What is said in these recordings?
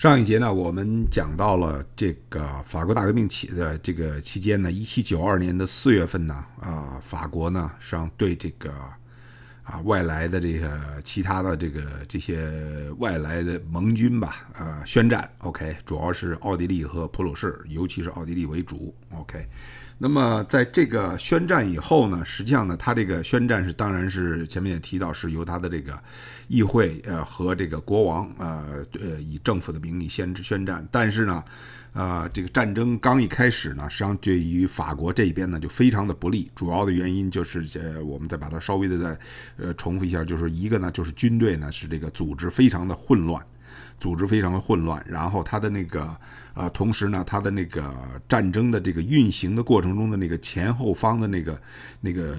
上一节呢，我们讲到了这个法国大革命起的这个期间呢，一七九二年的四月份呢，啊，法国呢，上对这个。啊，外来的这个其他的这个这些外来的盟军吧，呃，宣战，OK，主要是奥地利和普鲁士，尤其是奥地利为主，OK。那么在这个宣战以后呢，实际上呢，他这个宣战是，当然是前面也提到是由他的这个议会呃和这个国王呃呃以政府的名义宣宣战，但是呢。呃，这个战争刚一开始呢，实际上对于法国这一边呢就非常的不利。主要的原因就是，呃，我们再把它稍微的再呃重复一下，就是一个呢就是军队呢是这个组织非常的混乱，组织非常的混乱。然后它的那个呃，同时呢它的那个战争的这个运行的过程中的那个前后方的那个那个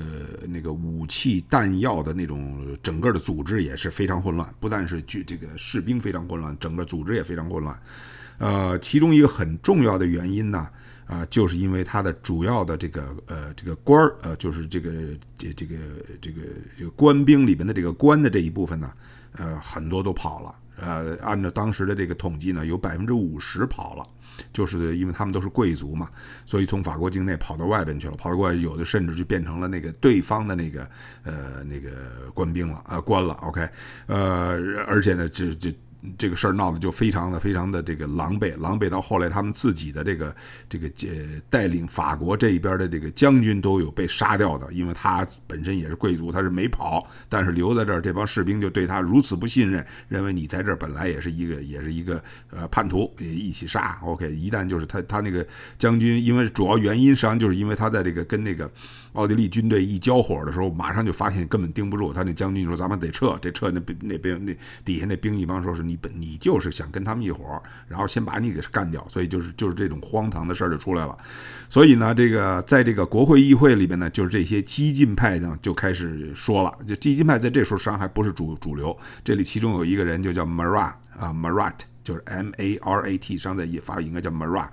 那个武器弹药的那种整个的组织也是非常混乱，不但是军这个士兵非常混乱，整个组织也非常混乱。呃，其中一个很重要的原因呢，啊，就是因为他的主要的这个呃，这个官儿，呃，就是这个这这个这个这个官兵里边的这个官的这一部分呢，呃，很多都跑了。呃，按照当时的这个统计呢，有百分之五十跑了，就是因为他们都是贵族嘛，所以从法国境内跑到外边去了，跑到外有的甚至就变成了那个对方的那个呃那个官兵了啊，官了。OK，呃，而且呢，这这。这个事儿闹得就非常的非常的这个狼狈，狼狈到后来他们自己的这个这个呃带领法国这一边的这个将军都有被杀掉的，因为他本身也是贵族，他是没跑，但是留在这儿，这帮士兵就对他如此不信任，认为你在这儿本来也是一个也是一个呃叛徒，也一起杀。OK，一旦就是他他那个将军，因为主要原因实际上就是因为他在这个跟那个。奥地利军队一交火的时候，马上就发现根本盯不住他那将军，说咱们得撤，这撤那那边那底下那兵一帮说是你本你就是想跟他们一伙，然后先把你给干掉，所以就是就是这种荒唐的事儿就出来了。所以呢，这个在这个国会议会里面呢，就是这些激进派呢就开始说了，就激进派在这时候伤还不是主主流。这里其中有一个人就叫 Marat 啊，Marat。就是 M A R A T 上在也发应该叫 Mara，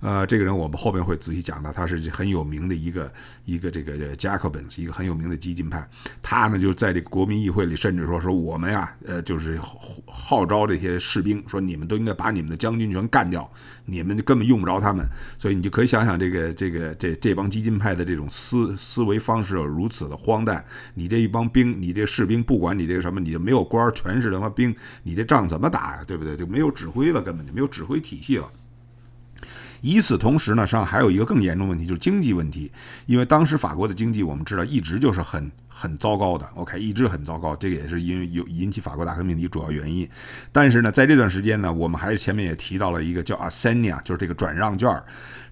呃，这个人我们后面会仔细讲的，他是很有名的一个一个这个 Jacobins，一个很有名的激进派，他呢就在这个国民议会里，甚至说说我们呀，呃，就是号召这些士兵说，你们都应该把你们的将军全干掉。你们就根本用不着他们，所以你就可以想想这个、这个、这这帮激进派的这种思思维方式有如此的荒诞。你这一帮兵，你这士兵，不管你这个什么，你就没有官，全是他妈兵，你这仗怎么打呀？对不对？就没有指挥了，根本就没有指挥体系了。与此同时呢，实际上还有一个更严重问题就是经济问题，因为当时法国的经济我们知道一直就是很。很糟糕的，OK，一直很糟糕，这个也是因为有引起法国大革命的最主要原因。但是呢，在这段时间呢，我们还是前面也提到了一个叫 a s e n i a 就是这个转让券儿，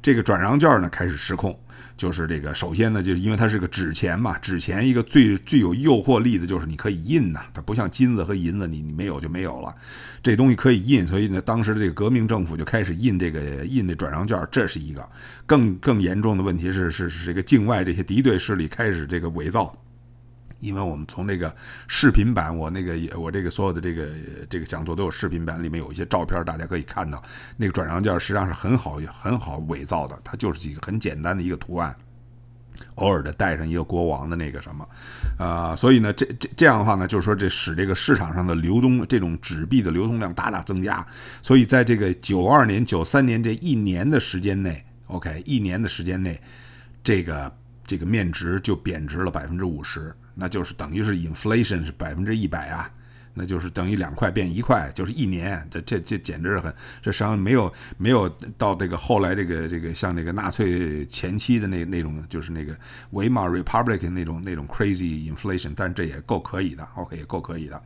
这个转让券儿呢开始失控。就是这个，首先呢，就是因为它是个纸钱嘛，纸钱一个最最有诱惑力的就是你可以印呐，它不像金子和银子，你你没有就没有了，这东西可以印，所以呢，当时的这个革命政府就开始印这个印的转让券儿。这是一个更更严重的问题是是是这个境外这些敌对势力开始这个伪造。因为我们从那个视频版，我那个也我这个所有的这个这个讲座都有视频版，里面有一些照片，大家可以看到那个转让件实际上是很好很好伪造的，它就是几个很简单的一个图案，偶尔的带上一个国王的那个什么啊，所以呢，这这这样的话呢，就是说这使这个市场上的流通这种纸币的流通量大大增加，所以在这个九二年九三年这一年的时间内，OK，一年的时间内，这个这个面值就贬值了百分之五十。那就是等于是 inflation 是百分之一百啊，那就是等于两块变一块，就是一年，这这这简直是很，这实际上没有没有到这个后来这个这个像这个纳粹前期的那那种就是那个维玛 republican 那种那种 crazy inflation，但这也够可以的，OK 也够可以的，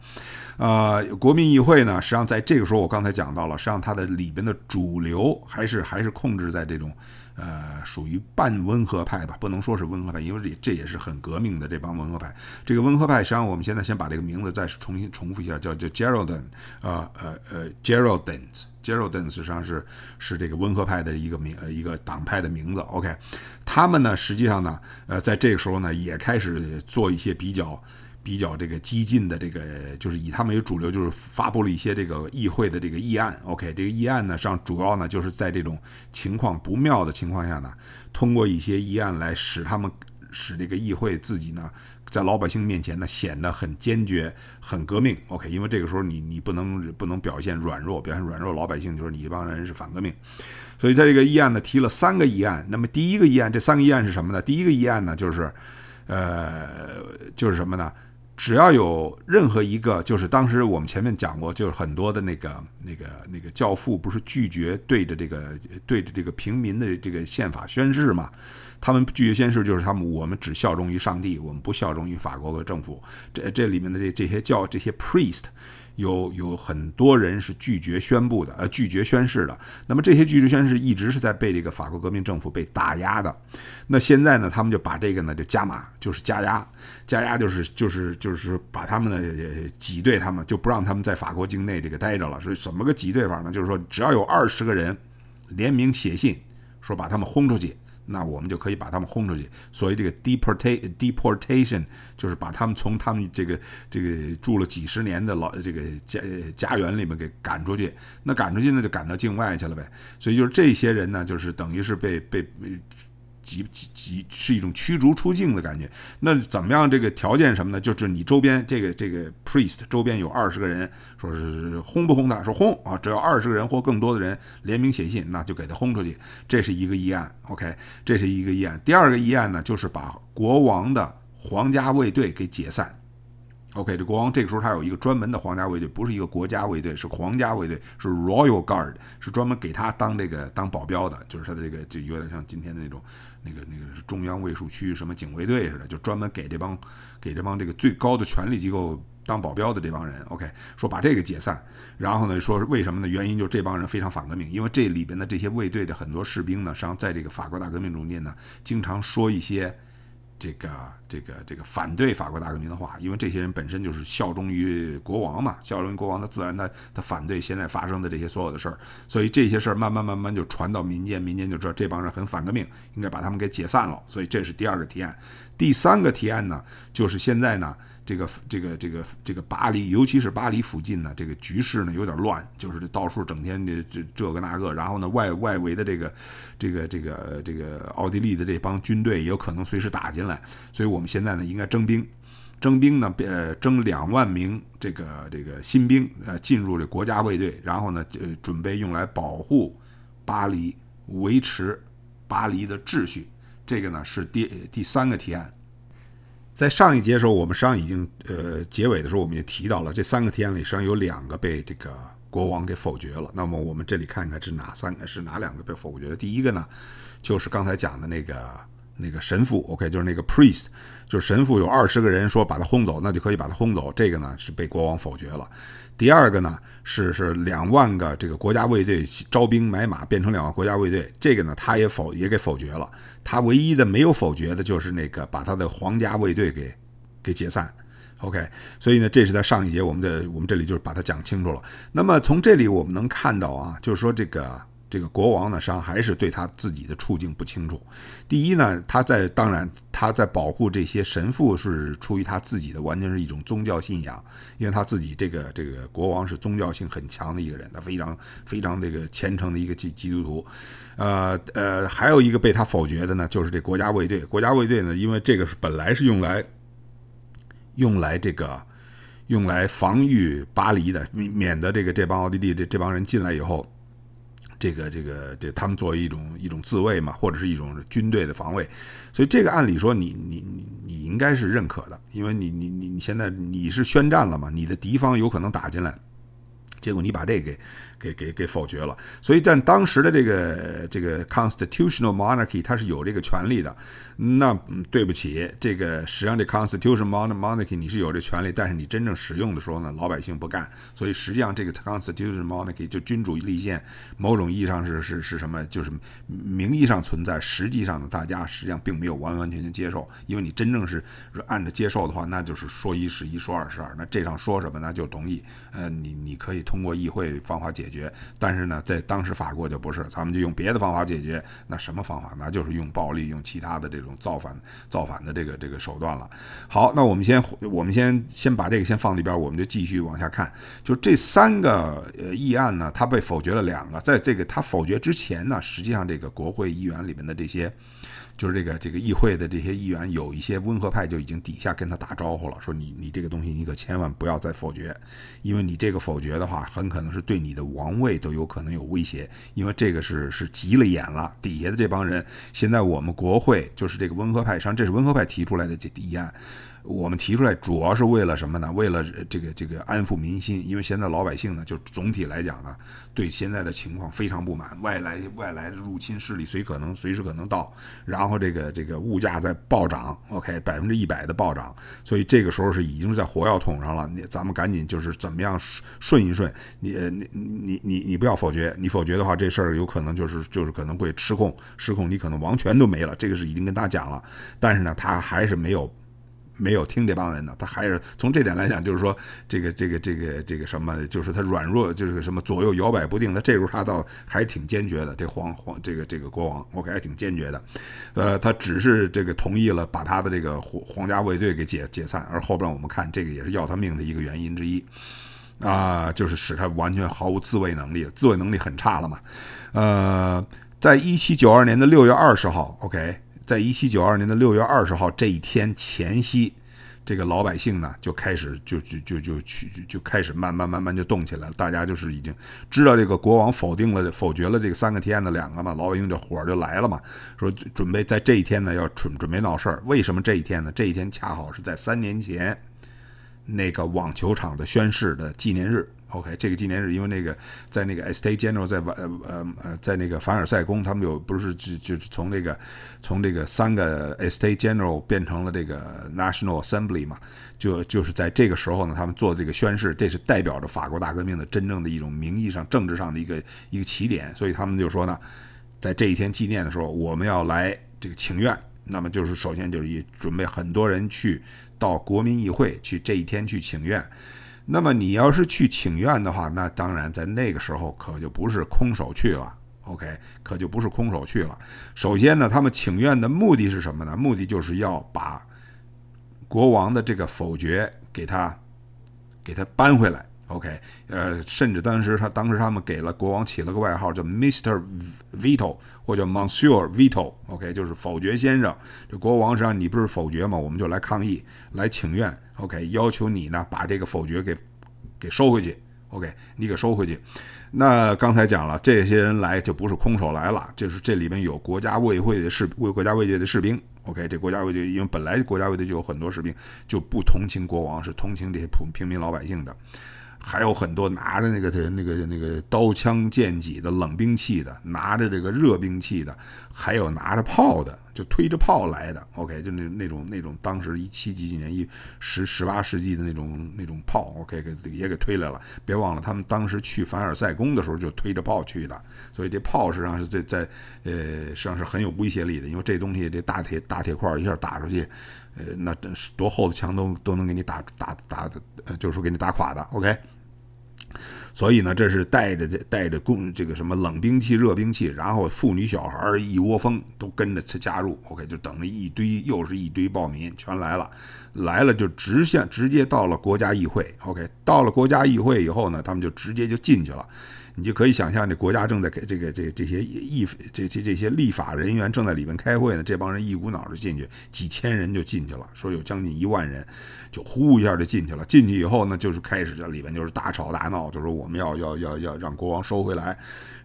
呃，国民议会呢，实际上在这个时候我刚才讲到了，实际上它的里边的主流还是还是控制在这种。呃，属于半温和派吧，不能说是温和派，因为这这也是很革命的这帮温和派。这个温和派实际上，我们现在先把这个名字再重新重复一下，叫叫 g e r a l d i n e 啊呃呃呃，Geraldines，Geraldines 实际上是是这个温和派的一个名呃一个党派的名字。OK，他们呢，实际上呢，呃，在这个时候呢，也开始做一些比较。比较这个激进的这个就是以他们为主流，就是发布了一些这个议会的这个议案。OK，这个议案呢上主要呢就是在这种情况不妙的情况下呢，通过一些议案来使他们使这个议会自己呢在老百姓面前呢显得很坚决很革命。OK，因为这个时候你你不能不能表现软弱，表现软弱老百姓就是你这帮人是反革命。所以在这个议案呢提了三个议案。那么第一个议案，这三个议案是什么呢？第一个议案呢就是呃就是什么呢？只要有任何一个，就是当时我们前面讲过，就是很多的那个、那个、那个教父不是拒绝对着这个、对着这个平民的这个宪法宣誓嘛？他们拒绝宣誓，就是他们我们只效忠于上帝，我们不效忠于法国和政府。这这里面的这这些教这些 priest。有有很多人是拒绝宣布的，呃，拒绝宣誓的。那么这些拒绝宣誓一直是在被这个法国革命政府被打压的。那现在呢，他们就把这个呢就加码，就是加压，加压就是就是就是把他们呢挤兑他们，就不让他们在法国境内这个待着了。是怎么个挤兑法呢？就是说只要有二十个人联名写信，说把他们轰出去。那我们就可以把他们轰出去，所以这个 deportation deportation 就是把他们从他们这个这个住了几十年的老这个家家园里面给赶出去，那赶出去呢就赶到境外去了呗，所以就是这些人呢，就是等于是被被。急急急，是一种驱逐出境的感觉，那怎么样？这个条件什么呢？就是你周边这个这个 priest 周边有二十个人，说是轰不轰他？说轰啊！只要二十个人或更多的人联名写信，那就给他轰出去。这是一个议案，OK，这是一个议案。第二个议案呢，就是把国王的皇家卫队给解散。OK，这国王这个时候他有一个专门的皇家卫队，不是一个国家卫队，是皇家卫队，是 Royal Guard，是专门给他当这个当保镖的，就是他的这个就有点像今天的那种。那个那个中央卫戍区，什么警卫队似的，就专门给这帮给这帮这个最高的权力机构当保镖的这帮人。OK，说把这个解散，然后呢说为什么呢？原因就这帮人非常反革命，因为这里边的这些卫队的很多士兵呢，实际上在这个法国大革命中间呢，经常说一些。这个这个这个反对法国大革命的话，因为这些人本身就是效忠于国王嘛，效忠于国王，他自然他他反对现在发生的这些所有的事儿，所以这些事儿慢慢慢慢就传到民间，民间就知道这帮人很反革命，应该把他们给解散了，所以这是第二个提案。第三个提案呢，就是现在呢。这个这个这个这个巴黎，尤其是巴黎附近呢，这个局势呢，有点乱，就是到处整天这这这个那个。然后呢，外外围的这个这个这个这个奥地利的这帮军队也有可能随时打进来，所以我们现在呢应该征兵，征兵呢，呃，征两万名这个这个新兵，呃，进入这国家卫队，然后呢，呃，准备用来保护巴黎，维持巴黎的秩序。这个呢是第第三个提案。在上一节时候，我们实际上已经，呃，结尾的时候，我们也提到了这三个提案里，实际上有两个被这个国王给否决了。那么我们这里看看是哪三个，是哪两个被否决的？第一个呢，就是刚才讲的那个。那个神父，OK，就是那个 priest，就是神父，有二十个人说把他轰走，那就可以把他轰走。这个呢是被国王否决了。第二个呢是是两万个这个国家卫队招兵买马变成两万国家卫队，这个呢他也否也给否决了。他唯一的没有否决的就是那个把他的皇家卫队给给解散，OK。所以呢这是在上一节我们的我们这里就是把它讲清楚了。那么从这里我们能看到啊，就是说这个。这个国王呢，实际上还是对他自己的处境不清楚。第一呢，他在当然他在保护这些神父，是出于他自己的完全是一种宗教信仰，因为他自己这个这个国王是宗教性很强的一个人，他非常非常这个虔诚的一个基基督徒。呃呃，还有一个被他否决的呢，就是这国家卫队。国家卫队呢，因为这个是本来是用来用来这个用来防御巴黎的，免免得这个这帮奥地利这这帮人进来以后。这个这个这他们作为一种一种自卫嘛，或者是一种军队的防卫，所以这个按理说你你你你应该是认可的，因为你你你你现在你是宣战了嘛，你的敌方有可能打进来，结果你把这给。给给给否决了，所以在当时的这个这个 constitutional monarchy，它是有这个权利的。那对不起，这个实际上这 constitutional monarchy 你是有这权利，但是你真正使用的时候呢，老百姓不干。所以实际上这个 constitutional monarchy 就君主立宪，某种意义上是是是什么？就是名义上存在，实际上呢，大家实际上并没有完完全全接受。因为你真正是按着接受的话，那就是说一是一，说二是二。那这上说什么？那就同意。呃，你你可以通过议会方法解。决，但是呢，在当时法国就不是，咱们就用别的方法解决。那什么方法那就是用暴力，用其他的这种造反、造反的这个这个手段了。好，那我们先，我们先先把这个先放一边，我们就继续往下看。就这三个议案呢，它被否决了两个。在这个它否决之前呢，实际上这个国会议员里面的这些。就是这个这个议会的这些议员有一些温和派就已经底下跟他打招呼了，说你你这个东西你可千万不要再否决，因为你这个否决的话，很可能是对你的王位都有可能有威胁，因为这个是是急了眼了，底下的这帮人现在我们国会就是这个温和派上，这是温和派提出来的这议案。我们提出来主要是为了什么呢？为了这个这个安抚民心，因为现在老百姓呢，就总体来讲呢，对现在的情况非常不满。外来外来的入侵势力随可能随时可能到，然后这个这个物价在暴涨，OK，百分之一百的暴涨，所以这个时候是已经在火药桶上了。你咱们赶紧就是怎么样顺一顺，你你你你你不要否决，你否决的话这事儿有可能就是就是可能会失控失控，你可能王权都没了。这个是已经跟他讲了，但是呢，他还是没有。没有听这帮人的，他还是从这点来讲，就是说这个这个这个这个什么，就是他软弱，就是什么左右摇摆不定。他这时候他倒还挺坚决的，这皇皇这个这个国王，O K，还挺坚决的。呃，他只是这个同意了把他的这个皇皇家卫队给解解散，而后边我们看这个也是要他命的一个原因之一啊，就是使他完全毫无自卫能力，自卫能力很差了嘛。呃，在一七九二年的六月二十号，O K。在一七九二年的六月二十号这一天前夕，这个老百姓呢就开始就就就就去就开始慢慢慢慢就动起来了。大家就是已经知道这个国王否定了否决了这个三个提案的两个嘛，老百姓这火就来了嘛，说准备在这一天呢要准准备闹事儿。为什么这一天呢？这一天恰好是在三年前那个网球场的宣誓的纪念日。O.K. 这个纪念日，因为那个在那个 Estate General 在呃呃呃在那个凡尔赛宫，他们有不是就就是从那个从这个三个 Estate General 变成了这个 National Assembly 嘛，就就是在这个时候呢，他们做这个宣誓，这是代表着法国大革命的真正的一种名义上政治上的一个一个起点，所以他们就说呢，在这一天纪念的时候，我们要来这个请愿，那么就是首先就是准备很多人去到国民议会去这一天去请愿。那么你要是去请愿的话，那当然在那个时候可就不是空手去了。OK，可就不是空手去了。首先呢，他们请愿的目的是什么呢？目的就是要把国王的这个否决给他给他搬回来。OK，呃，甚至当时他当时他们给了国王起了个外号叫 Mr. Vito 或者 Monsieur Vito，OK，就是否决先生。这国王是让你不是否决嘛，我们就来抗议，来请愿，OK，要求你呢把这个否决给给收回去，OK，你给收回去。那刚才讲了，这些人来就不是空手来了，就是这里面有国家卫队的士，为国家卫队的士兵，OK，这国家卫队因为本来国家卫队就有很多士兵，就不同情国王，是同情这些普平民老百姓的。还有很多拿着那个那个那个刀枪剑戟的冷兵器的，拿着这个热兵器的，还有拿着炮的，就推着炮来的。OK，就那那种那种当时一七几几年一十十八世纪的那种那种炮，OK 给也给推来了。别忘了他们当时去凡尔赛宫的时候就推着炮去的，所以这炮实际上是在在呃实际上是很有威胁力的，因为这东西这大铁大铁块一下打出去，呃那多厚的墙都都能给你打打打，就是说给你打垮的。OK。所以呢，这是带着这带着供这个什么冷兵器、热兵器，然后妇女小孩儿一窝蜂都跟着加入，OK，就等着一堆又是一堆暴民全来了，来了就直线直接到了国家议会，OK，到了国家议会以后呢，他们就直接就进去了。你就可以想象，这国家正在给这个这这些议这这这些立法人员正在里面开会呢。这帮人一股脑就进去，几千人就进去了，说有将近一万人，就呼一下就进去了。进去以后呢，就是开始这里边就是大吵大闹，就说我们要要要要让国王收回来。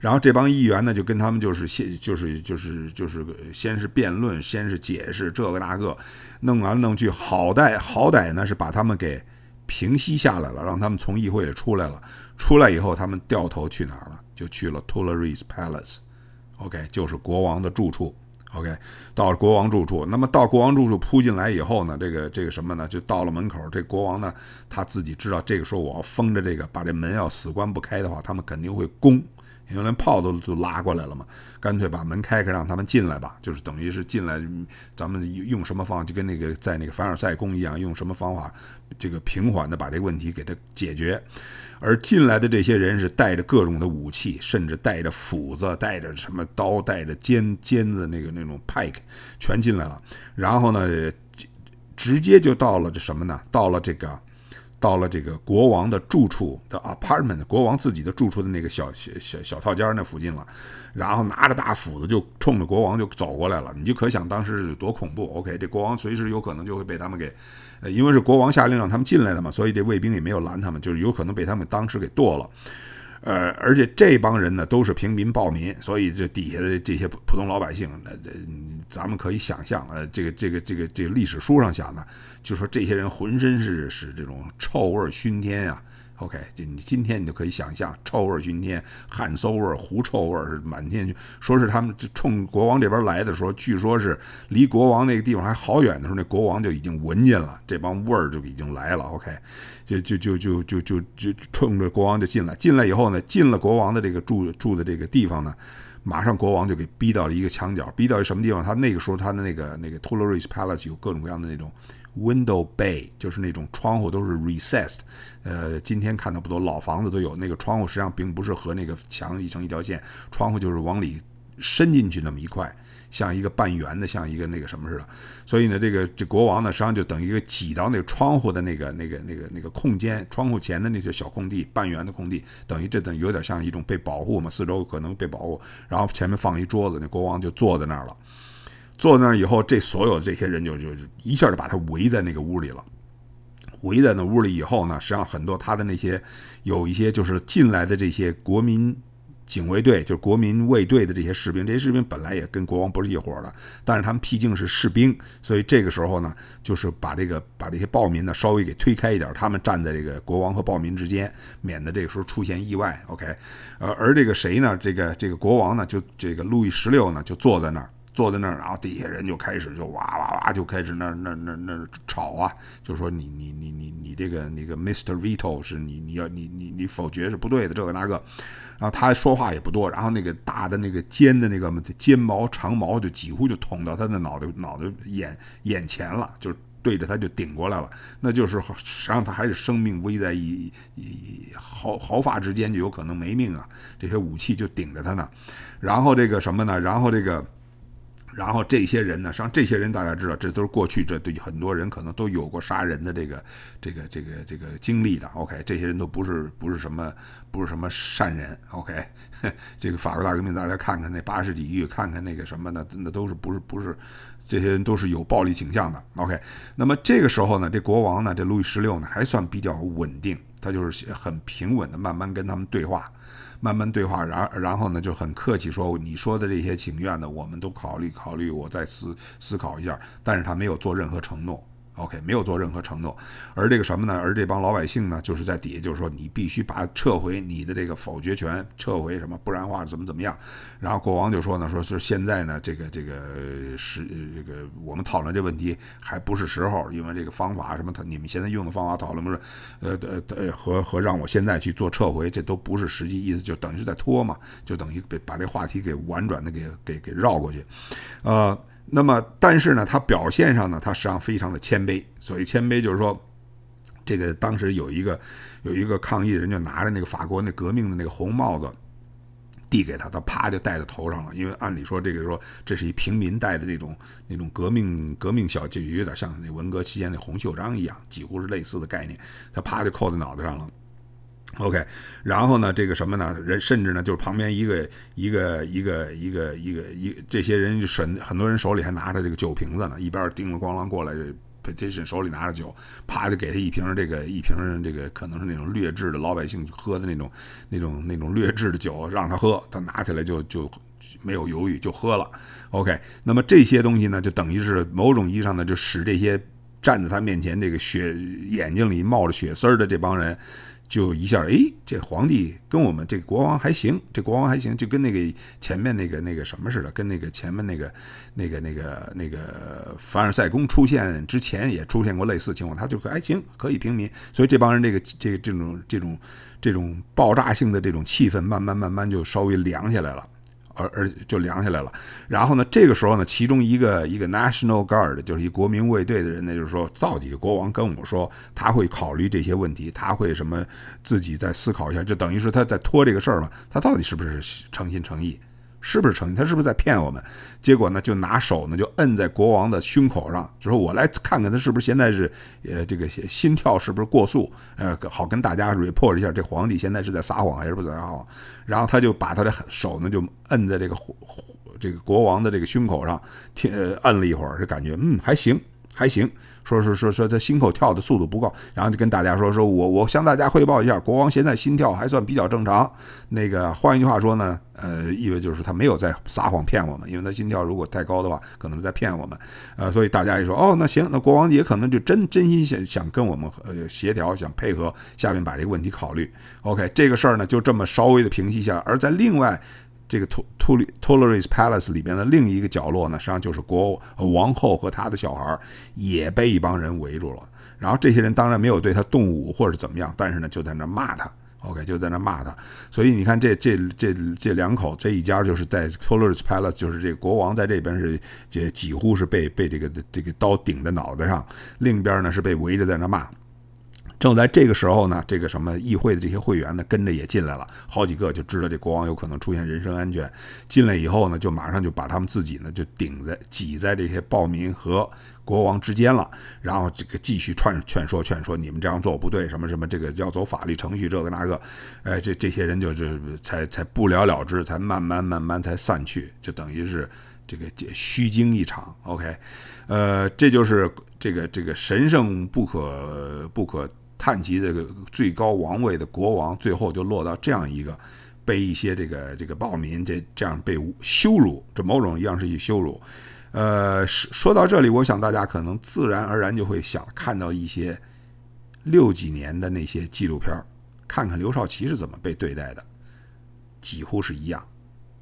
然后这帮议员呢就跟他们就是先就是就是就是先是辩论，先是解释这个那个，弄来弄去，好歹好歹呢是把他们给。平息下来了，让他们从议会也出来了。出来以后，他们掉头去哪儿了？就去了 t o l e r e s Palace，OK，就是国王的住处。OK，到了国王住处，那么到国王住处扑进来以后呢，这个这个什么呢？就到了门口，这国王呢，他自己知道这个时候我要封着这个，把这门要死关不开的话，他们肯定会攻。因为连炮都都拉过来了嘛，干脆把门开开，让他们进来吧。就是等于是进来，咱们用什么方，就跟那个在那个凡尔赛宫一样，用什么方法，这个平缓的把这个问题给他解决。而进来的这些人是带着各种的武器，甚至带着斧子，带着什么刀，带着尖尖子那个那种 pike，全进来了。然后呢，直接就到了这什么呢？到了这个。到了这个国王的住处的 apartment，国王自己的住处的那个小小小小套间那附近了，然后拿着大斧子就冲着国王就走过来了，你就可想当时是多恐怖。OK，这国王随时有可能就会被他们给，呃，因为是国王下令让他们进来的嘛，所以这卫兵也没有拦他们，就是有可能被他们当时给剁了。呃，而且这帮人呢，都是平民暴民，所以这底下的这些普通老百姓，那这咱们可以想象，呃，这个这个这个这个历史书上讲呢，就说这些人浑身是是这种臭味熏天呀。OK，就你今天你就可以想象，臭味熏天，汗馊味、狐臭味是满天。说是他们冲国王这边来的时候，据说是离国王那个地方还好远的时候，那国王就已经闻见了这帮味儿，就已经来了。OK，就就就就就就就冲着国王就进来。进来以后呢，进了国王的这个住住的这个地方呢，马上国王就给逼到了一个墙角，逼到什么地方？他那个时候他的那个那个 t u l a r e s Palace 有各种各样的那种 window bay，就是那种窗户都是 recessed。呃，今天看的不多，老房子都有那个窗户，实际上并不是和那个墙一成一条线，窗户就是往里伸进去那么一块，像一个半圆的，像一个那个什么似的。所以呢，这个这国王呢，实际上就等于一个挤到那个窗户的那个那个那个那个空间，窗户前的那些小空地，半圆的空地，等于这等于有点像一种被保护嘛，四周可能被保护，然后前面放一桌子，那国王就坐在那儿了。坐那儿以后，这所有这些人就就一下就把他围在那个屋里了。围在那屋里以后呢，实际上很多他的那些有一些就是进来的这些国民警卫队，就是国民卫队的这些士兵，这些士兵本来也跟国王不是一伙的，但是他们毕竟是士兵，所以这个时候呢，就是把这个把这些暴民呢稍微给推开一点，他们站在这个国王和暴民之间，免得这个时候出现意外。OK，呃，而这个谁呢？这个这个国王呢，就这个路易十六呢，就坐在那儿。坐在那儿，然后底下人就开始就哇哇哇就开始那那那那吵啊，就说你你你你你这个那个 Mr. Vito 是你你要你你你否决是不对的这个那个，然后他说话也不多，然后那个大的那个尖的那个尖毛长毛就几乎就捅到他的脑袋脑袋眼眼前了，就对着他就顶过来了，那就是实际上他还是生命危在一一毫毫发之间，就有可能没命啊。这些武器就顶着他呢，然后这个什么呢？然后这个。然后这些人呢，实际上这些人大家知道，这都是过去这对很多人可能都有过杀人的这个这个这个这个经历的。OK，这些人都不是不是什么不是什么善人。OK，这个法国大革命大家看看那八十几狱，看看那个什么的，那都是不是不是这些人都是有暴力倾向的。OK，那么这个时候呢，这国王呢，这路易十六呢还算比较稳定，他就是很平稳的慢慢跟他们对话。慢慢对话，然然后呢，就很客气说，你说的这些请愿呢，我们都考虑考虑，我再思思考一下。但是他没有做任何承诺。OK，没有做任何承诺，而这个什么呢？而这帮老百姓呢，就是在底下，就是说你必须把撤回你的这个否决权撤回什么，不然话怎么怎么样。然后国王就说呢，说是现在呢，这个这个是这个我们讨论这问题还不是时候，因为这个方法什么，你们现在用的方法讨论不是，呃呃呃，和和让我现在去做撤回，这都不是实际意思，就等于是在拖嘛，就等于把把这话题给婉转的给给给绕过去，呃。那么，但是呢，他表现上呢，他实际上非常的谦卑。所谓谦卑，就是说，这个当时有一个有一个抗议的人，就拿着那个法国那革命的那个红帽子递给他，他啪就戴在头上了。因为按理说，这个说这是一平民戴的那种那种革命革命小，就有点像那文革期间那红袖章一样，几乎是类似的概念。他啪就扣在脑袋上了。OK，然后呢，这个什么呢？人甚至呢，就是旁边一个一个一个一个一个一，这些人就很多人手里还拿着这个酒瓶子呢，一边叮了咣啷过来，petition 手里拿着酒，啪就给他一瓶这个一瓶这个可能是那种劣质的老百姓喝的那种那种那种劣质的酒，让他喝，他拿起来就就没有犹豫就喝了。OK，那么这些东西呢，就等于是某种意义上呢，就使这些站在他面前这个血眼睛里冒着血丝儿的这帮人。就一下，哎，这皇帝跟我们这国王还行，这国王还行，就跟那个前面那个那个什么似的，跟那个前面那个那个那个那个凡尔赛宫出现之前也出现过类似情况，他就说，哎，行，可以平民。所以这帮人这个这个这种这种这种爆炸性的这种气氛，慢慢慢慢就稍微凉下来了。而而就凉下来了，然后呢？这个时候呢，其中一个一个 National Guard，就是一国民卫队的人呢，就是说，到底国王跟我说他会考虑这些问题，他会什么自己再思考一下，就等于是他在拖这个事儿嘛？他到底是不是诚心诚意？是不是诚信？他是不是在骗我们？结果呢，就拿手呢就摁在国王的胸口上，就说：“我来看看他是不是现在是呃这个心跳是不是过速，呃好跟大家 report 一下，这皇帝现在是在撒谎还是不怎撒谎。”然后他就把他的手呢就摁在这个这个国王的这个胸口上，听摁了一会儿，就感觉嗯还行还行。说是说说他心口跳的速度不够，然后就跟大家说说我我向大家汇报一下，国王现在心跳还算比较正常。那个换一句话说呢，呃，意味就是他没有在撒谎骗我们，因为他心跳如果太高的话，可能在骗我们，呃，所以大家一说哦，那行，那国王也可能就真真心想想跟我们呃协调，想配合下面把这个问题考虑。OK，这个事儿呢就这么稍微的平息一下，而在另外。这个托托里托勒斯 palace 里边的另一个角落呢，实际上就是国王后和他的小孩也被一帮人围住了。然后这些人当然没有对他动武或者怎么样，但是呢就在那骂他。OK，就在那骂他。所以你看这这这这两口这一家就是在托勒斯 palace，就是这国王在这边是这几乎是被被这个这个刀顶在脑袋上，另一边呢是被围着在那骂。正在这个时候呢，这个什么议会的这些会员呢，跟着也进来了好几个，就知道这国王有可能出现人身安全。进来以后呢，就马上就把他们自己呢，就顶在挤在这些暴民和国王之间了，然后这个继续劝劝说劝说，你们这样做不对，什么什么，这个要走法律程序，这个那个，哎，这这些人就是才才不了了之，才慢慢慢慢才散去，就等于是这个虚惊一场。OK，呃，这就是这个这个神圣不可不可。探及这个最高王位的国王，最后就落到这样一个被一些这个这个暴民这这样被羞辱，这某种样式去是一羞辱。呃，说到这里，我想大家可能自然而然就会想看到一些六几年的那些纪录片，看看刘少奇是怎么被对待的，几乎是一样。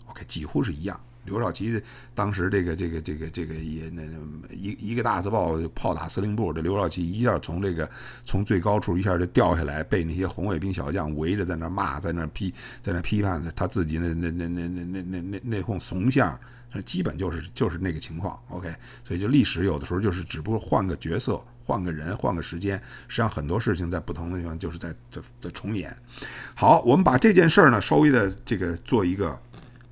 OK，几乎是一样。刘少奇当时这个这个这个这个也那一一个大字报炮打司令部，这刘少奇一下从这个从最高处一下就掉下来，被那些红卫兵小将围着在那骂，在那批，在那批判他自己那那那那那那那那那那那怂相，基本就是就是那个情况。OK，所以就历史有的时候就是只不过换个角色，换个人，换个时间，实际上很多事情在不同的地方就是在在重演。好，我们把这件事儿呢稍微的这个做一个。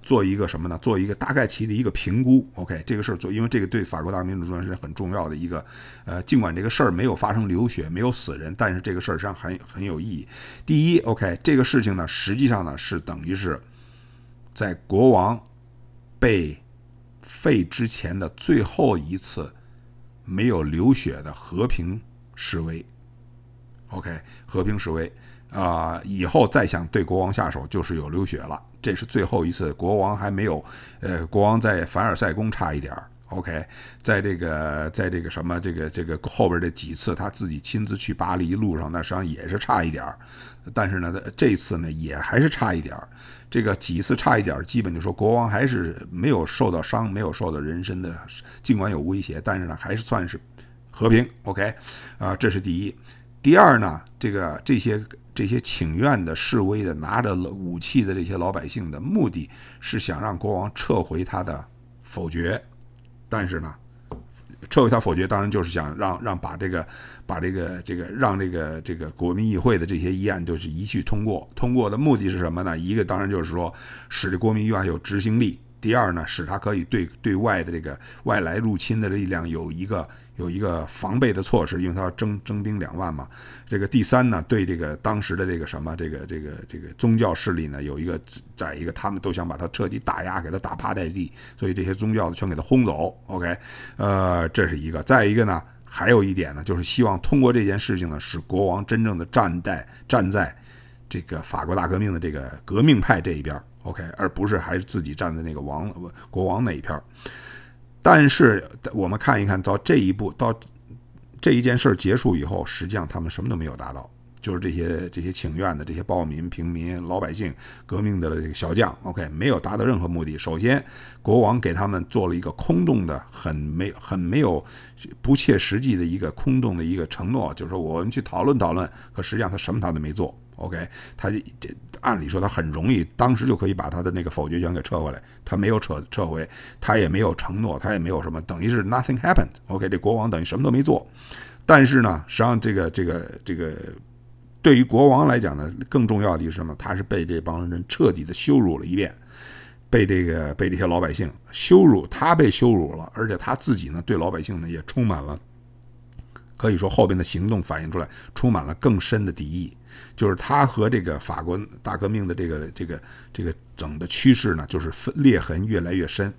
做一个什么呢？做一个大概其的一个评估。OK，这个事儿做，因为这个对法国大民主专制是很重要的一个。呃，尽管这个事儿没有发生流血，没有死人，但是这个事儿实际上很很有意义。第一，OK，这个事情呢，实际上呢是等于是，在国王被废之前的最后一次没有流血的和平示威。OK，和平示威啊，以后再想对国王下手就是有流血了。这是最后一次，国王还没有，呃，国王在凡尔赛宫差一点儿。OK，在这个，在这个什么，这个这个后边这几次，他自己亲自去巴黎路上，那实际上也是差一点儿。但是呢，这次呢也还是差一点儿。这个几次差一点儿，基本就说国王还是没有受到伤，没有受到人身的，尽管有威胁，但是呢还是算是和平。OK，啊，这是第一。第二呢，这个这些。这些请愿的、示威的、拿着武器的这些老百姓的目的，是想让国王撤回他的否决。但是呢，撤回他否决，当然就是想让让把这个、把这个、这个让这个这个国民议会的这些议案就是一去通过。通过的目的是什么呢？一个当然就是说使这国民议案有执行力；第二呢，使他可以对对外的这个外来入侵的力量有一个。有一个防备的措施，因为他要征征兵两万嘛。这个第三呢，对这个当时的这个什么，这个这个这个宗教势力呢，有一个再一个，他们都想把他彻底打压，给他打趴在地所以这些宗教的全给他轰走。OK，呃，这是一个。再一个呢，还有一点呢，就是希望通过这件事情呢，使国王真正的站在站在这个法国大革命的这个革命派这一边。OK，而不是还是自己站在那个王国王那一边。但是我们看一看，到这一步，到这一件事儿结束以后，实际上他们什么都没有达到，就是这些这些请愿的这些暴民、平民、老百姓、革命的这个小将，OK，没有达到任何目的。首先，国王给他们做了一个空洞的、很没、很没有、不切实际的一个空洞的一个承诺，就是说我们去讨论讨论，可实际上他什么他都没做。O.K. 他这按理说他很容易，当时就可以把他的那个否决权给撤回来，他没有撤撤回，他也没有承诺，他也没有什么，等于是 nothing happened。O.K. 这国王等于什么都没做，但是呢，实际上这个这个这个对于国王来讲呢，更重要的是什么？他是被这帮人彻底的羞辱了一遍，被这个被这些老百姓羞辱，他被羞辱了，而且他自己呢，对老百姓呢也充满了，可以说后边的行动反映出来，充满了更深的敌意。就是他和这个法国大革命的这个这个这个整的趋势呢，就是分裂痕越来越深，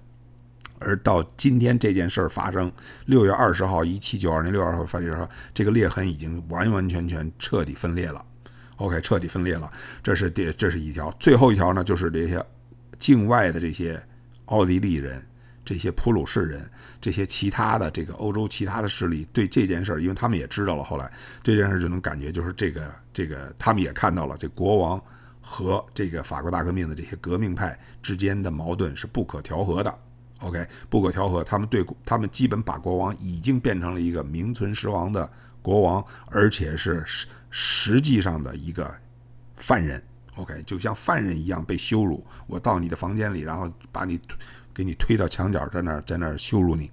而到今天这件事儿发生，六月二十号，一七九二年六月二十号发生，说这个裂痕已经完完全全彻底分裂了。OK，彻底分裂了，这是第这是一条，最后一条呢，就是这些境外的这些奥地利人。这些普鲁士人，这些其他的这个欧洲其他的势力，对这件事，儿，因为他们也知道了，后来这件事就能感觉，就是这个这个，他们也看到了这国王和这个法国大革命的这些革命派之间的矛盾是不可调和的。OK，不可调和，他们对，他们基本把国王已经变成了一个名存实亡的国王，而且是实实际上的一个犯人。OK，就像犯人一样被羞辱，我到你的房间里，然后把你。给你推到墙角，在那儿在那儿羞辱你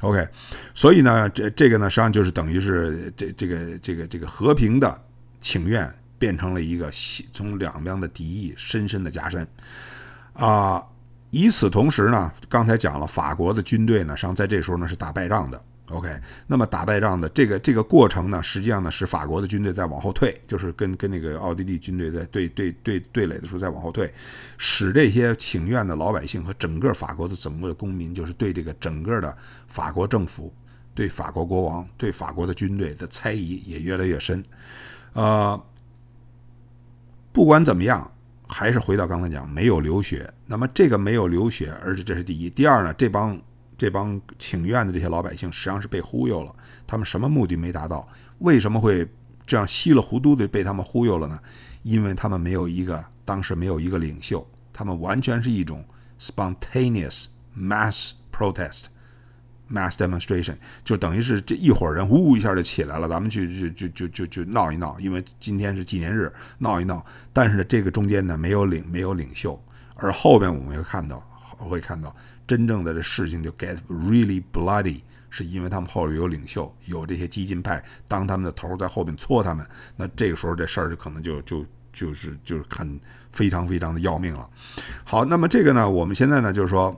，OK，所以呢，这这个呢，实际上就是等于是这这个这个这个和平的请愿变成了一个从两边的敌意深深的加深啊。与此同时呢，刚才讲了，法国的军队呢，实际上在这时候呢是打败仗的。OK，那么打败仗的这个这个过程呢，实际上呢是法国的军队在往后退，就是跟跟那个奥地利军队在对对对对垒的时候在往后退，使这些请愿的老百姓和整个法国的整个的公民，就是对这个整个的法国政府、对法国国王、对法国的军队的猜疑也越来越深。呃，不管怎么样，还是回到刚才讲，没有流血。那么这个没有流血，而且这是第一。第二呢，这帮。这帮请愿的这些老百姓实际上是被忽悠了，他们什么目的没达到？为什么会这样稀里糊涂的被他们忽悠了呢？因为他们没有一个，当时没有一个领袖，他们完全是一种 spontaneous mass protest，mass demonstration，就等于是这一伙人呜一下就起来了，咱们去去去去去去闹一闹，因为今天是纪念日，闹一闹。但是呢，这个中间呢没有领没有领袖，而后边我们会看到会看到。真正的这事情就 get really bloody，是因为他们后头有领袖，有这些激进派当他们的头在后边搓他们，那这个时候这事儿就可能就就就是就是很非常非常的要命了。好，那么这个呢，我们现在呢就是说，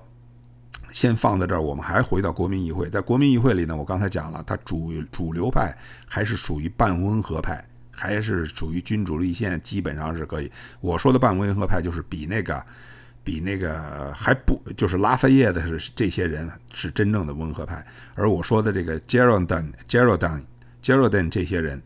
先放在这儿，我们还回到国民议会，在国民议会里呢，我刚才讲了，它主主流派还是属于半温和派，还是属于君主立宪，基本上是可以。我说的半温和派就是比那个。比那个还不就是拉斐叶的，是这些人是真正的温和派，而我说的这个 Geraldine、Geraldine、Geraldine 这些人，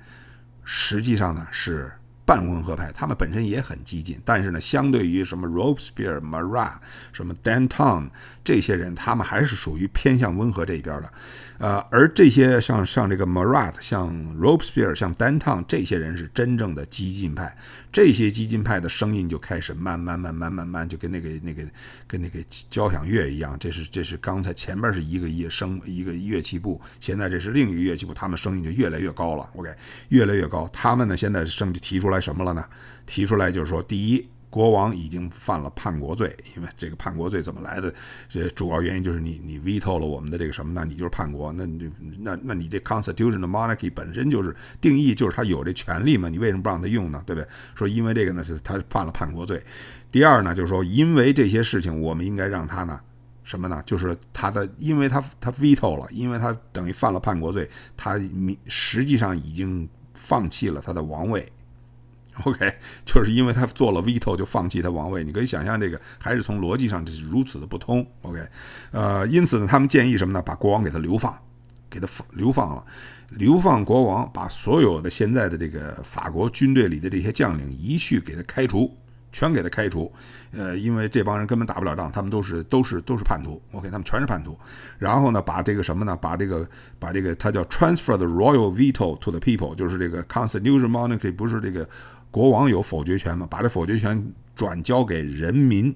实际上呢是半温和派，他们本身也很激进，但是呢，相对于什么 Robespierre、Marat、什么 Danton 这些人，他们还是属于偏向温和这一边的。呃，而这些像像这个 Marat，像 r o b e s p i e r r e 像 Danton，这些人是真正的激进派。这些激进派的声音就开始慢慢慢慢慢慢，就跟那个那个跟那个交响乐一样。这是这是刚才前面是一个乐声一个乐器部，现在这是另一个乐器部，他们声音就越来越高了。OK，越来越高。他们呢，现在声就提出来什么了呢？提出来就是说，第一。国王已经犯了叛国罪，因为这个叛国罪怎么来的？这主要原因就是你你 veto 了我们的这个什么呢？你就是叛国，那你那那你这 constitution monarchy 本身就是定义就是他有这权利嘛？你为什么不让他用呢？对不对？说因为这个呢是他犯了叛国罪。第二呢就是说因为这些事情，我们应该让他呢什么呢？就是他的因为他他 veto 了，因为他等于犯了叛国罪，他实际上已经放弃了他的王位。OK，就是因为他做了 veto 就放弃他王位，你可以想象这个还是从逻辑上这是如此的不通。OK，呃，因此呢，他们建议什么呢？把国王给他流放，给他流放了，流放国王，把所有的现在的这个法国军队里的这些将领一去给他开除，全给他开除。呃，因为这帮人根本打不了仗，他们都是都是都是叛徒。OK，他们全是叛徒。然后呢，把这个什么呢？把这个把这个他叫 transfer the royal veto to the people，就是这个 constitutional monarchy 不是这个。国王有否决权吗？把这否决权转交给人民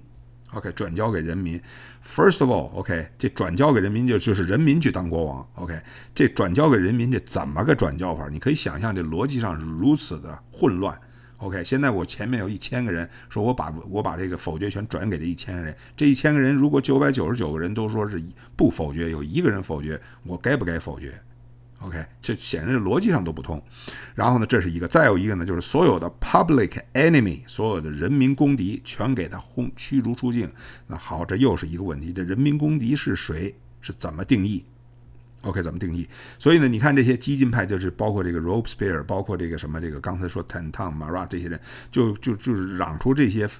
，OK，转交给人民。First of all，OK，这转交给人民就就是人民去当国王，OK，这转交给人民这怎么个转交法？你可以想象这逻辑上是如此的混乱。OK，现在我前面有一千个人，说我把我把这个否决权转给这一千人，这一千个人如果九百九十九个人都说是不否决，有一个人否决，我该不该否决？OK，这显然逻辑上都不通。然后呢，这是一个；再有一个呢，就是所有的 public enemy，所有的人民公敌，全给他轰驱逐出境。那好，这又是一个问题：这人民公敌是谁？是怎么定义？OK，怎么定义？所以呢，你看这些激进派，就是包括这个 Robespierre，包括这个什么这个刚才说 t a n t u n Marat 这些人，就就就是嚷出这些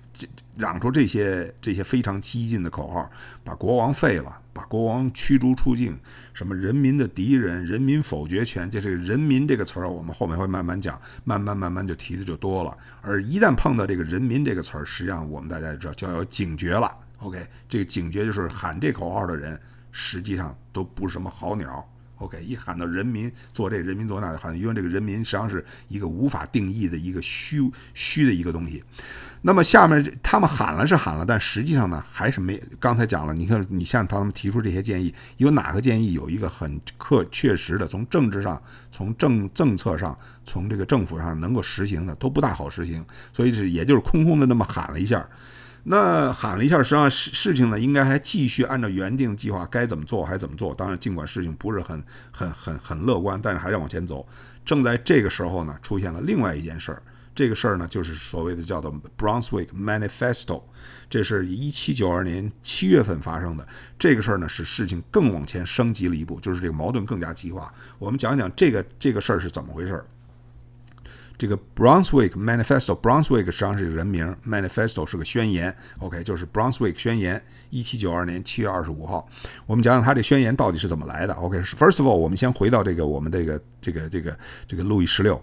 嚷出这些这些非常激进的口号，把国王废了。把国王驱逐出境，什么人民的敌人，人民否决权，就是“人民”这个词儿，我们后面会慢慢讲，慢慢慢慢就提的就多了。而一旦碰到这个“人民”这个词儿，实际上我们大家知道就要警觉了。OK，这个警觉就是喊这口号的人，实际上都不是什么好鸟。OK，一喊到人民做这人民做那，好像因为这个人民实际上是一个无法定义的一个虚虚的一个东西。那么下面他们喊了是喊了，但实际上呢还是没。刚才讲了，你看你向他们提出这些建议，有哪个建议有一个很确确实的，从政治上、从政政策上、从这个政府上能够实行的都不大好实行，所以是也就是空空的那么喊了一下。那喊了一下，实际上事事情呢，应该还继续按照原定计划，该怎么做还怎么做。当然，尽管事情不是很很很很乐观，但是还在往前走。正在这个时候呢，出现了另外一件事儿。这个事儿呢，就是所谓的叫做 Brunswick Manifesto。这是一七九二年七月份发生的。这个事儿呢，使事情更往前升级了一步，就是这个矛盾更加激化。我们讲讲这个这个事儿是怎么回事儿。这个 Brunswick Manifesto，Brunswick 实际上是人名，Manifesto 是个宣言，OK，就是 Brunswick 宣言，一七九二年七月二十五号，我们讲讲他这宣言到底是怎么来的。OK，First of all，我们先回到这个我们这个这个这个这个路易十六，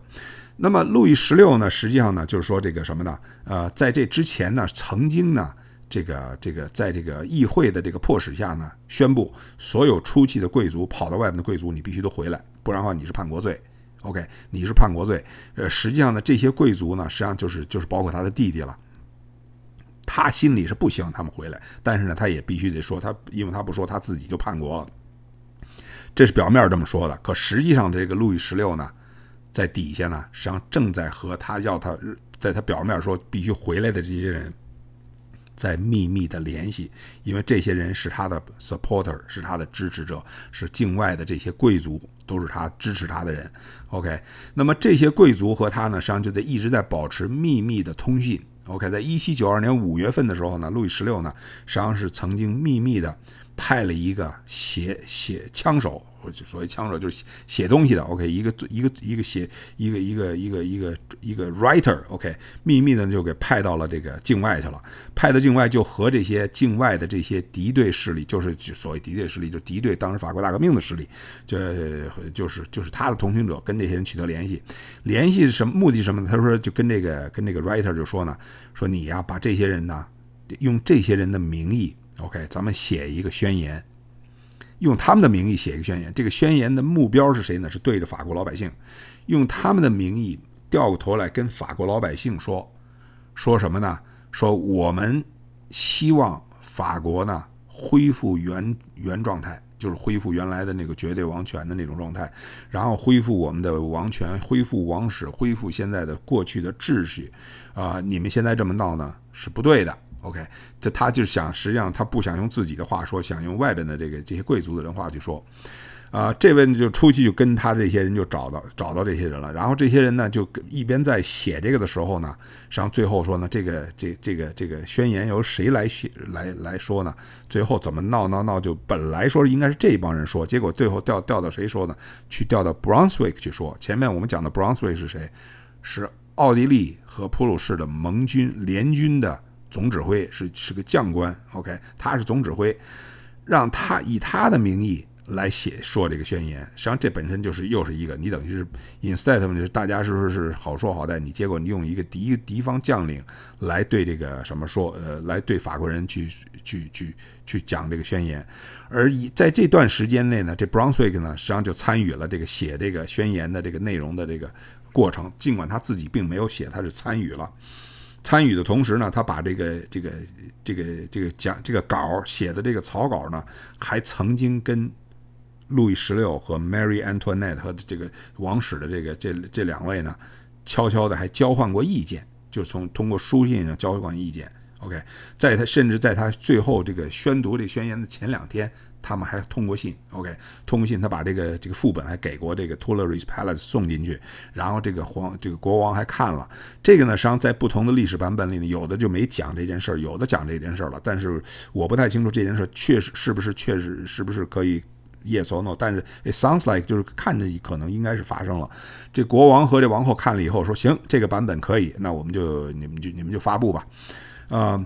那么路易十六呢，实际上呢，就是说这个什么呢？呃，在这之前呢，曾经呢，这个这个在这个议会的这个迫使下呢，宣布所有出去的贵族跑到外边的贵族，你必须都回来，不然的话你是叛国罪。OK，你是叛国罪，呃，实际上呢，这些贵族呢，实际上就是就是包括他的弟弟了。他心里是不希望他们回来，但是呢，他也必须得说他，因为他不说他自己就叛国了，这是表面这么说的。可实际上，这个路易十六呢，在底下呢，实际上正在和他要他，在他表面说必须回来的这些人。在秘密的联系，因为这些人是他的 supporter，是他的支持者，是境外的这些贵族，都是他支持他的人。OK，那么这些贵族和他呢，实际上就在一直在保持秘密的通信。OK，在一七九二年五月份的时候呢，路易十六呢，实际上是曾经秘密的。派了一个写写枪手，所谓枪手就是写写东西的。OK，一个一个一个写一个一个一个一个一个 writer。OK，秘密的就给派到了这个境外去了。派到境外就和这些境外的这些敌对势力，就是所谓敌对势力，就敌对当时法国大革命的势力，就就是就是他的同行者跟这些人取得联系。联系什么目的什么呢？他说就跟这个跟这个 writer 就说呢，说你呀把这些人呢用这些人的名义。OK，咱们写一个宣言，用他们的名义写一个宣言。这个宣言的目标是谁呢？是对着法国老百姓，用他们的名义掉过头来跟法国老百姓说，说什么呢？说我们希望法国呢恢复原原状态，就是恢复原来的那个绝对王权的那种状态，然后恢复我们的王权，恢复王室，恢复现在的过去的秩序。啊，你们现在这么闹呢，是不对的。OK，这他就想，实际上他不想用自己的话说，想用外边的这个这些贵族的人话去说，啊，这位就出去就跟他这些人就找到找到这些人了，然后这些人呢就一边在写这个的时候呢，实际上最后说呢，这个这这个这个宣言由谁来写来来说呢？最后怎么闹闹闹就本来说应该是这一帮人说，结果最后调调到谁说呢？去调到 Brunswick 去说。前面我们讲的 Brunswick 是谁？是奥地利和普鲁士的盟军联军的。总指挥是是个将官，OK，他是总指挥，让他以他的名义来写说这个宣言。实际上这本身就是又是一个你等于是 instead 就是大家是是是好说好在你结果你用一个敌敌方将领来对这个什么说呃来对法国人去去去去讲这个宣言。而在这段时间内呢，这 Brunswick 呢实际上就参与了这个写这个宣言的这个内容的这个过程，尽管他自己并没有写，他是参与了。参与的同时呢，他把这个这个这个这个讲这个稿写的这个草稿呢，还曾经跟路易十六和 Mary Antoinette 和这个王室的这个这这两位呢，悄悄的还交换过意见，就从通过书信上交换意见。OK，在他甚至在他最后这个宣读这宣言的前两天，他们还通过信。OK，通过信他把这个这个副本还给过这个 Tulleris Palace 送进去，然后这个皇这个国王还看了这个呢。实际上，在不同的历史版本里呢，有的就没讲这件事儿，有的讲这件事儿了。但是我不太清楚这件事确实是不是确实是不是可以 Yes or No？但是 It sounds like 就是看着可能应该是发生了。这国王和这王后看了以后说：“行，这个版本可以，那我们就你们就你们就发布吧。”呃，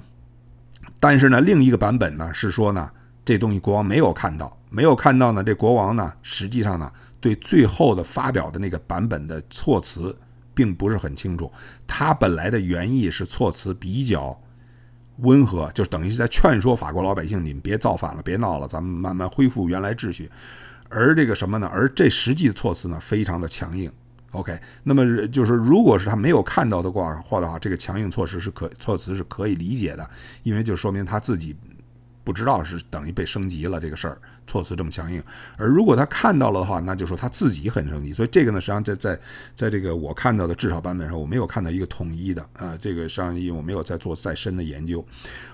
但是呢，另一个版本呢是说呢，这东西国王没有看到，没有看到呢，这国王呢，实际上呢，对最后的发表的那个版本的措辞并不是很清楚。他本来的原意是措辞比较温和，就等于是在劝说法国老百姓，你们别造反了，别闹了，咱们慢慢恢复原来秩序。而这个什么呢？而这实际的措辞呢，非常的强硬。OK，那么就是，如果是他没有看到的话话的话，这个强硬措施是可措辞是可以理解的，因为就说明他自己不知道是等于被升级了这个事儿。措辞这么强硬，而如果他看到了的话，那就说他自己很生气。所以这个呢，实际上在在在这个我看到的至少版本上，我没有看到一个统一的啊，这个上我没有再做再深的研究。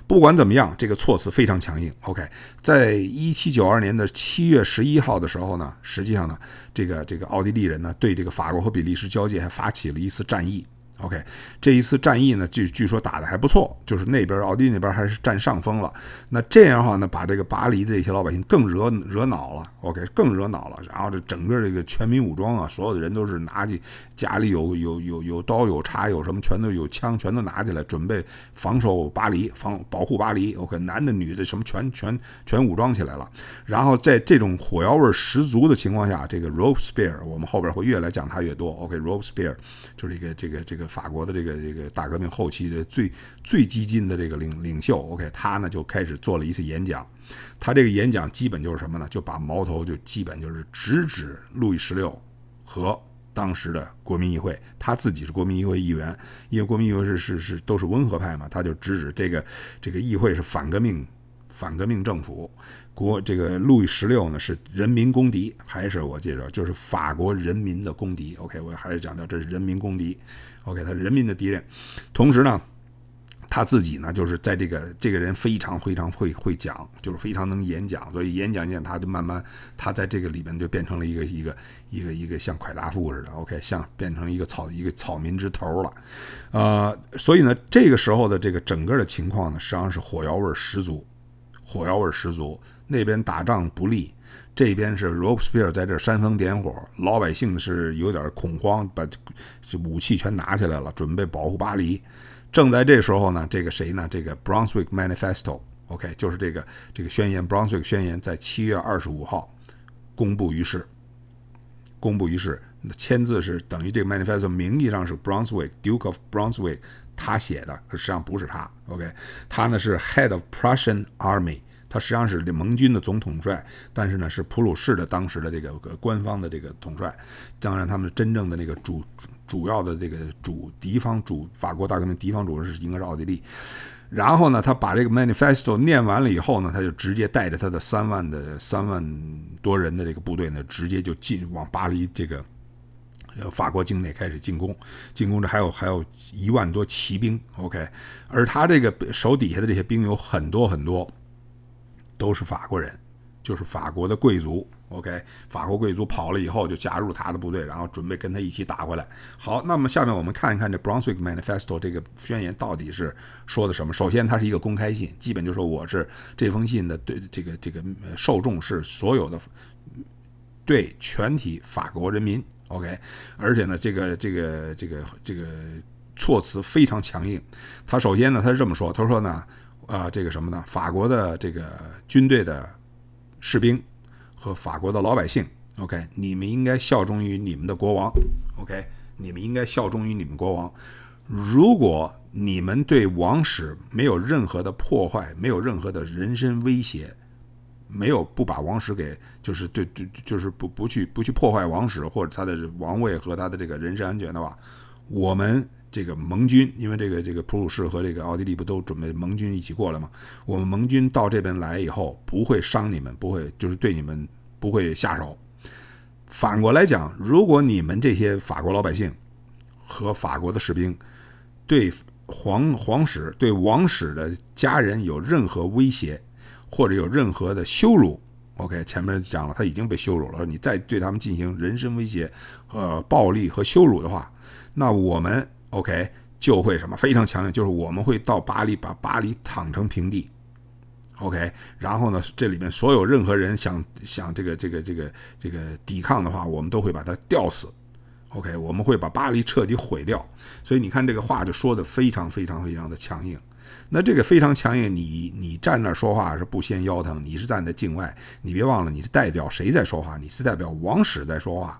不管怎么样，这个措辞非常强硬。OK，在一七九二年的七月十一号的时候呢，实际上呢，这个这个奥地利人呢，对这个法国和比利时交界还发起了一次战役。O.K. 这一次战役呢，据据说打得还不错，就是那边奥地利那边还是占上风了。那这样的话呢，把这个巴黎的一些老百姓更惹惹恼了。O.K. 更惹恼了。然后这整个这个全民武装啊，所有的人都是拿起家里有有有有刀有叉有什么全都有枪，全都拿起来准备防守巴黎，防保护巴黎。O.K. 男的女的什么全全全武装起来了。然后在这种火药味十足的情况下，这个 Rope Spear，我们后边会越来讲它越多。O.K. Rope Spear 就是一个这个这个。法国的这个这个大革命后期的最最激进的这个领领袖，OK，他呢就开始做了一次演讲，他这个演讲基本就是什么呢？就把矛头就基本就是直指路易十六和当时的国民议会，他自己是国民议会议员，因为国民议会是是是都是温和派嘛，他就直指这个这个议会是反革命反革命政府，国这个路易十六呢是人民公敌，还是我记着就是法国人民的公敌，OK，我还是讲到这是人民公敌。O.K.，他人民的敌人，同时呢，他自己呢，就是在这个这个人非常非常会会讲，就是非常能演讲，所以演讲讲他就慢慢，他在这个里面就变成了一个一个一个一个像蒯大富似的，O.K.，像变成一个草一个草民之头了，呃，所以呢，这个时候的这个整个的情况呢，实际上是火药味十足，火药味十足，那边打仗不利。这边是 Robespierre 在这煽风点火，老百姓是有点恐慌，把这武器全拿起来了，准备保护巴黎。正在这时候呢，这个谁呢？这个 Brunswick Manifesto，OK，就是这个这个宣言，Brunswick 宣言在七月二十五号公布于世。公布于世，签字是等于这个 Manifesto 名义上是 Brunswick Duke of Brunswick 他写的，可实际上不是他。OK，他呢是 Head of Prussian Army。他实际上是盟军的总统帅，但是呢是普鲁士的当时的这个官方的这个统帅。当然，他们真正的那个主主要的这个主敌方主法国大革命敌方主是应该是奥地利。然后呢，他把这个 manifesto 念完了以后呢，他就直接带着他的三万的三万多人的这个部队呢，直接就进往巴黎这个法国境内开始进攻。进攻的还有还有一万多骑兵。OK，而他这个手底下的这些兵有很多很多。都是法国人，就是法国的贵族。OK，法国贵族跑了以后，就加入他的部队，然后准备跟他一起打回来。好，那么下面我们看一看这《b r u n c e i k Manifesto》这个宣言到底是说的什么。首先，它是一个公开信，基本就说我是这封信的对这个这个受众是所有的对全体法国人民。OK，而且呢，这个这个这个这个措辞非常强硬。他首先呢，他是这么说，他说呢。啊，这个什么呢？法国的这个军队的士兵和法国的老百姓，OK，你们应该效忠于你们的国王，OK，你们应该效忠于你们国王。如果你们对王室没有任何的破坏，没有任何的人身威胁，没有不把王室给就是对就就是不不去不去破坏王室或者他的王位和他的这个人身安全的话，我们。这个盟军，因为这个这个普鲁士和这个奥地利不都准备盟军一起过来吗？我们盟军到这边来以后，不会伤你们，不会就是对你们不会下手。反过来讲，如果你们这些法国老百姓和法国的士兵对皇皇室、对王室的家人有任何威胁，或者有任何的羞辱，OK，前面讲了，他已经被羞辱了，你再对他们进行人身威胁、呃暴力和羞辱的话，那我们。OK，就会什么非常强硬，就是我们会到巴黎把巴黎躺成平地，OK，然后呢，这里面所有任何人想想这个这个这个这个抵抗的话，我们都会把他吊死，OK，我们会把巴黎彻底毁掉。所以你看这个话就说的非常非常非常的强硬。那这个非常强硬，你你站那说话是不先腰疼？你是站在境外，你别忘了你是代表谁在说话？你是代表王室在说话。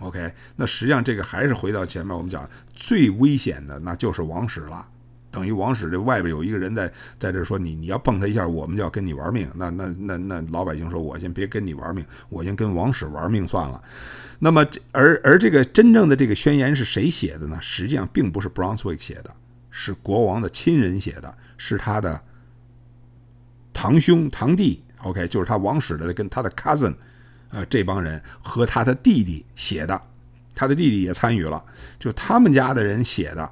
OK，那实际上这个还是回到前面我们讲最危险的，那就是王室了。等于王室这外边有一个人在在这说你你要蹦他一下，我们就要跟你玩命。那那那那老百姓说，我先别跟你玩命，我先跟王室玩命算了。那么而而这个真正的这个宣言是谁写的呢？实际上并不是 Brownswick 写的，是国王的亲人写的，是他的堂兄堂弟。OK，就是他王室的跟他的 cousin。呃，这帮人和他的弟弟写的，他的弟弟也参与了，就他们家的人写的，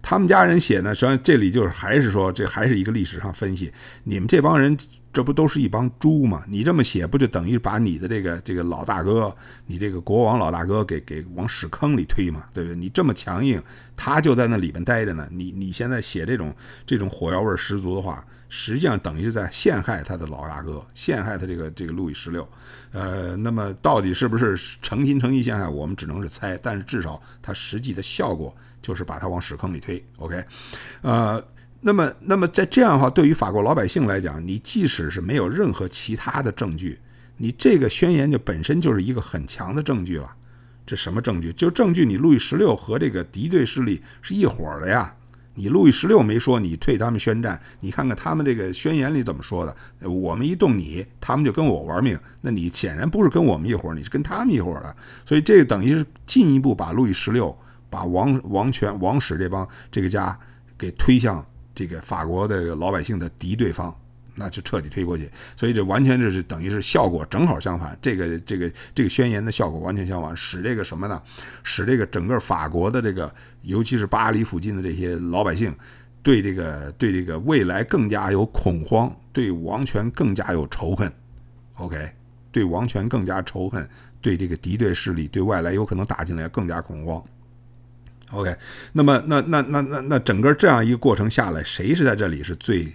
他们家人写呢。实际上这里就是还是说，这还是一个历史上分析。你们这帮人，这不都是一帮猪吗？你这么写，不就等于把你的这个这个老大哥，你这个国王老大哥给给往屎坑里推吗？对不对？你这么强硬，他就在那里边待着呢。你你现在写这种这种火药味十足的话。实际上等于是在陷害他的老大哥，陷害他这个这个路易十六。呃，那么到底是不是诚心诚意陷害，我们只能是猜。但是至少他实际的效果就是把他往屎坑里推。OK，呃，那么那么在这样的话，对于法国老百姓来讲，你即使是没有任何其他的证据，你这个宣言就本身就是一个很强的证据了。这什么证据？就证据，你路易十六和这个敌对势力是一伙的呀。你路易十六没说你退他们宣战，你看看他们这个宣言里怎么说的？我们一动你，他们就跟我玩命。那你显然不是跟我们一伙儿，你是跟他们一伙儿的。所以这等于是进一步把路易十六、把王王权王室这帮这个家给推向这个法国的老百姓的敌对方。那就彻底推过去，所以这完全就是等于是效果正好相反，这个这个这个宣言的效果完全相反，使这个什么呢？使这个整个法国的这个，尤其是巴黎附近的这些老百姓，对这个对这个未来更加有恐慌，对王权更加有仇恨。OK，对王权更加仇恨，对这个敌对势力、对外来有可能打进来更加恐慌。OK，那么那那那那那整个这样一个过程下来，谁是在这里是最？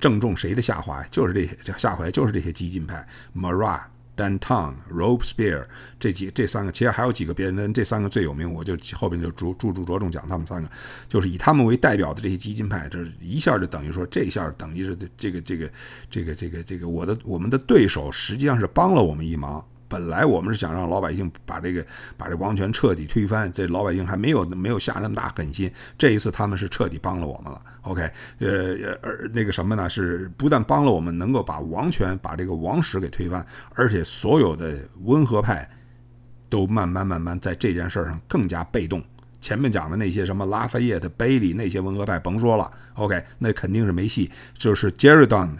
正中谁的下怀？就是这些下怀，就是这些激进派，Marat, Danton, Robespierre 这几这三个，其实还有几个别的，这三个最有名，我就后边就着注着着重讲他们三个，就是以他们为代表的这些激进派，这一下就等于说，这一下等于是这个这个这个这个这个我的我们的对手实际上是帮了我们一忙。本来我们是想让老百姓把这个、把这王权彻底推翻，这老百姓还没有、没有下那么大狠心。这一次他们是彻底帮了我们了。OK，呃，而那个什么呢，是不但帮了我们，能够把王权、把这个王室给推翻，而且所有的温和派都慢慢、慢慢在这件事儿上更加被动。前面讲的那些什么拉斐叶、的贝里那些温和派甭说了，OK，那肯定是没戏。就是杰瑞 r 的。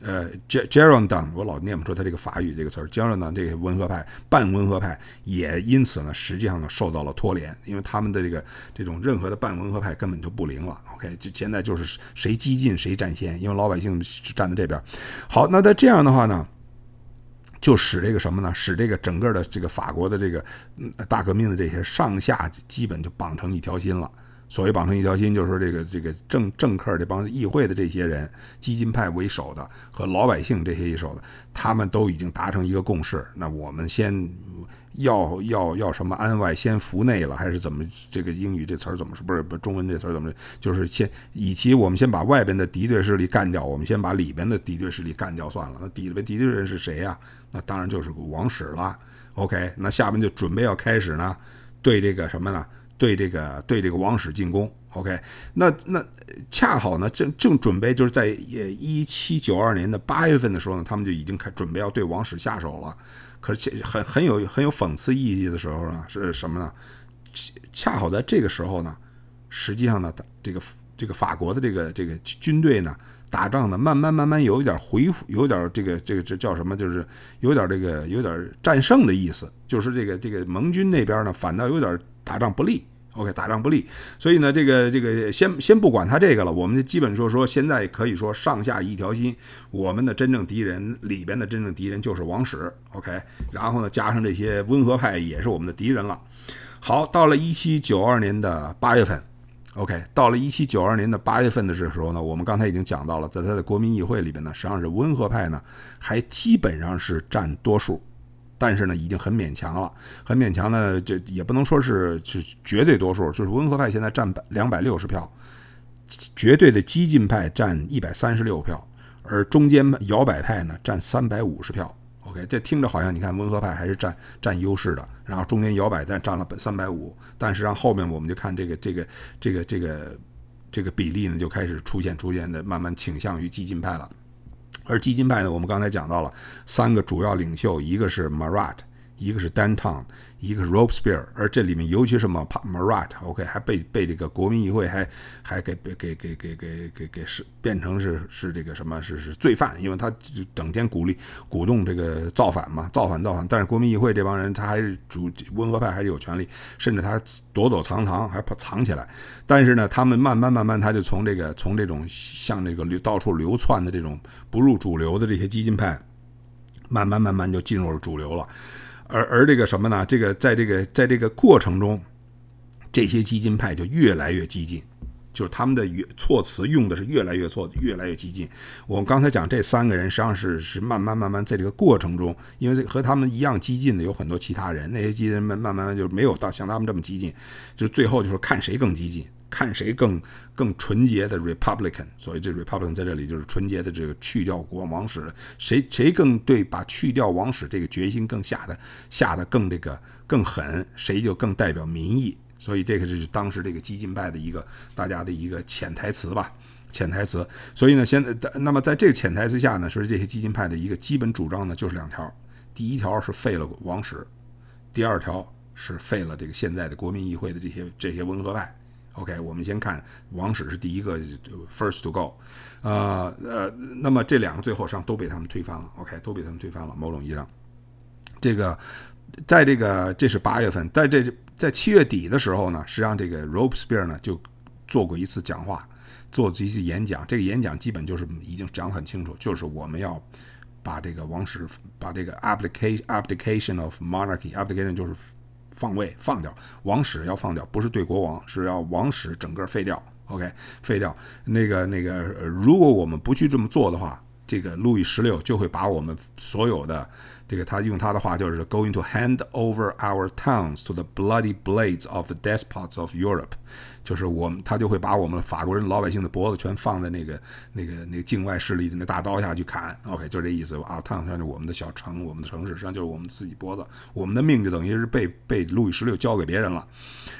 呃杰杰伦 r o n d 我老念不出他这个法语这个词儿。伦 i r o n d 这个温和派、半温和派，也因此呢，实际上呢，受到了拖连，因为他们的这个这种任何的半温和派根本就不灵了。OK，就现在就是谁激进谁占先，因为老百姓站在这边。好，那在这样的话呢，就使这个什么呢？使这个整个的这个法国的这个大革命的这些上下基本就绑成一条心了。所谓绑成一条心，就是说这个这个政政客这帮议会的这些人，激进派为首的和老百姓这些一手的，他们都已经达成一个共识。那我们先要要要什么安外先服内了，还是怎么？这个英语这词儿怎么说？不是不中文这词儿怎么？就是先以其我们先把外边的敌对势力干掉，我们先把里边的敌对势力干掉算了。那底里边敌对人是谁呀？那当然就是王室了。OK，那下面就准备要开始呢，对这个什么呢？对这个对这个王室进攻，OK，那那恰好呢正正准备就是在呃一七九二年的八月份的时候呢，他们就已经开准备要对王室下手了。可是很很有很有讽刺意义的时候呢，是什么呢？恰好在这个时候呢，实际上呢，这个这个法国的这个这个军队呢。打仗呢，慢慢慢慢有一点恢复，有点这个这个这叫什么？就是有点这个有点战胜的意思。就是这个这个盟军那边呢，反倒有点打仗不利。OK，打仗不利，所以呢，这个这个先先不管他这个了。我们基本说说，现在可以说上下一条心。我们的真正敌人里边的真正敌人就是王史。OK，然后呢，加上这些温和派也是我们的敌人了。好，到了一七九二年的八月份。OK，到了一七九二年的八月份的时候呢，我们刚才已经讲到了，在他的国民议会里边呢，实际上是温和派呢还基本上是占多数，但是呢已经很勉强了，很勉强呢，这也不能说是是绝对多数，就是温和派现在占两百六十票，绝对的激进派占一百三十六票，而中间摇摆派呢占三百五十票。OK，这听着好像你看温和派还是占占优势的，然后中间摇摆占占了三百五，但是让后面我们就看这个这个这个这个这个比例呢，就开始出现出现的慢慢倾向于激进派了。而激进派呢，我们刚才讲到了三个主要领袖，一个是 Marat。一个是 d n t w n 一个是 rope spear，而这里面尤其是 m a r a t o k 还被被这个国民议会还还给给给给给给给是变成是是这个什么是是罪犯，因为他整天鼓励鼓动这个造反嘛，造反造反。但是国民议会这帮人，他还是主温和派，还是有权利，甚至他躲躲藏藏，还藏起来。但是呢，他们慢慢慢慢，他就从这个从这种像这个流到处流窜的这种不入主流的这些激进派，慢慢慢慢就进入了主流了。而而这个什么呢？这个在这个在这个过程中，这些激进派就越来越激进，就是他们的措词用的是越来越错，越来越激进。我刚才讲这三个人，实际上是是慢慢慢慢在这个过程中，因为和他们一样激进的有很多其他人，那些激进们慢慢慢就没有到像他们这么激进，就最后就是看谁更激进。看谁更更纯洁的 Republican，所以这 Republican 在这里就是纯洁的，这个去掉国王史的，谁谁更对，把去掉王史这个决心更下的，下的更这个更狠，谁就更代表民意。所以这个是当时这个激进派的一个大家的一个潜台词吧，潜台词。所以呢，现在那么在这个潜台词下呢，说这些激进派的一个基本主张呢，就是两条：第一条是废了王史，第二条是废了这个现在的国民议会的这些这些温和派。OK，我们先看王室是第一个 first to go，呃呃，那么这两个最后上都被他们推翻了。OK，都被他们推翻了。某种意义上，这个在这个这是八月份，在这在七月底的时候呢，实际上这个 Ropespear 呢就做过一次讲话，做一次演讲。这个演讲基本就是已经讲得很清楚，就是我们要把这个王室把这个 a p p l i c a t i o n a a p p l i i c t of n o m o n a r c h y a p p l i c a t i o n 就是。放位放掉王室要放掉，不是对国王，是要王室整个废掉。OK，废掉那个那个，如果我们不去这么做的话，这个路易十六就会把我们所有的。这个他用他的话就是 “going to hand over our towns to the bloody blades of the despots of Europe”，就是我们他就会把我们法国人老百姓的脖子全放在那个那个那个境外势力的那大刀下去砍。OK，就这意思啊，他想就我们的小城、我们的城市实际上就是我们自己脖子，我们的命就等于是被被路易十六交给别人了。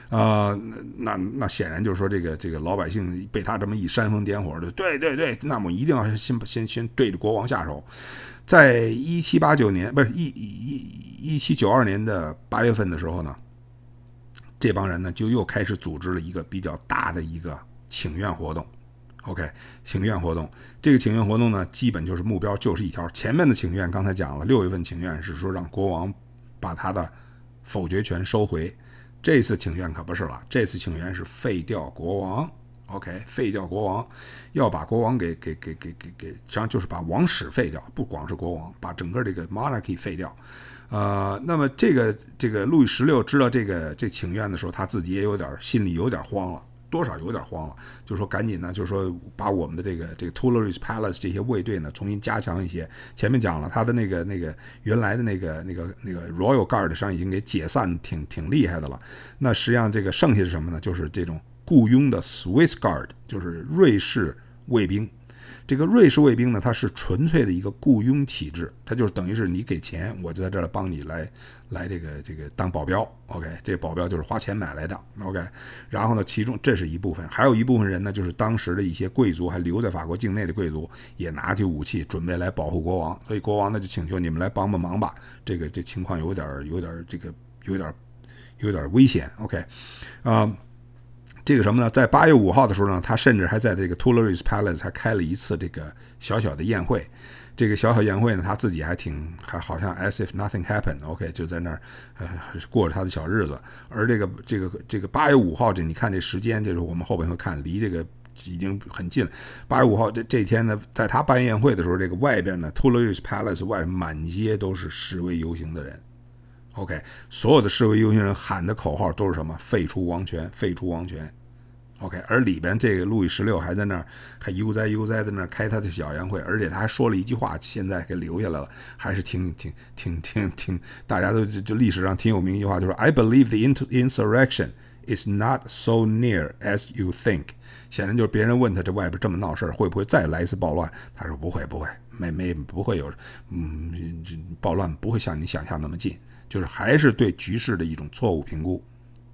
啊，那那那显然就是说，这个这个老百姓被他这么一煽风点火的，对对对，那么一定要先先先对着国王下手。在一七八九年，不是一一一七九二年的八月份的时候呢，这帮人呢就又开始组织了一个比较大的一个请愿活动。OK，请愿活动，这个请愿活动呢，基本就是目标就是一条。前面的请愿刚才讲了，六月份请愿是说让国王把他的否决权收回，这次请愿可不是了，这次请愿是废掉国王。OK，废掉国王，要把国王给给给给给给，实际上就是把王室废掉，不光是国王，把整个这个 monarchy 废掉。呃，那么这个这个路易十六知道这个这请愿的时候，他自己也有点心里有点慌了，多少有点慌了，就说赶紧呢，就说把我们的这个这个 t u l e l l e s Palace 这些卫队呢重新加强一些。前面讲了他的那个那个原来的那个那个那个 Royal Guard 的伤上已经给解散挺挺厉害的了，那实际上这个剩下是什么呢？就是这种。雇佣的 Swiss Guard 就是瑞士卫兵，这个瑞士卫兵呢，它是纯粹的一个雇佣体制，它就是等于是你给钱，我就在这儿帮你来来这个这个当保镖。OK，这保镖就是花钱买来的。OK，然后呢，其中这是一部分，还有一部分人呢，就是当时的一些贵族，还留在法国境内的贵族也拿起武器准备来保护国王，所以国王呢就请求你们来帮帮忙吧。这个这情况有点儿有点儿这个有点儿有点儿危险。OK，啊。这个什么呢？在八月五号的时候呢，他甚至还在这个 t u l e r e Palace 还开了一次这个小小的宴会。这个小小宴会呢，他自己还挺还好像 as if nothing happened。OK，就在那儿呃过着他的小日子。而这个这个这个八月五号，这你看这时间，就是我们后边会看离这个已经很近。八月五号这这天呢，在他办宴会的时候，这个外边呢 t u l e r e Palace 外满街都是示威游行的人。OK，所有的示威游行人喊的口号都是什么？废除王权，废除王权。OK，而里边这个路易十六还在那儿，还悠哉悠哉在那儿开他的小宴会，而且他还说了一句话，现在给留下来了，还是挺挺挺挺挺，大家都就历史上挺有名一句话，就是 “I believe the insurrection is not so near as you think。”显然就是别人问他这外边这么闹事儿，会不会再来一次暴乱？他说不会不会，没没不会有，嗯，暴乱不会像你想象那么近，就是还是对局势的一种错误评估。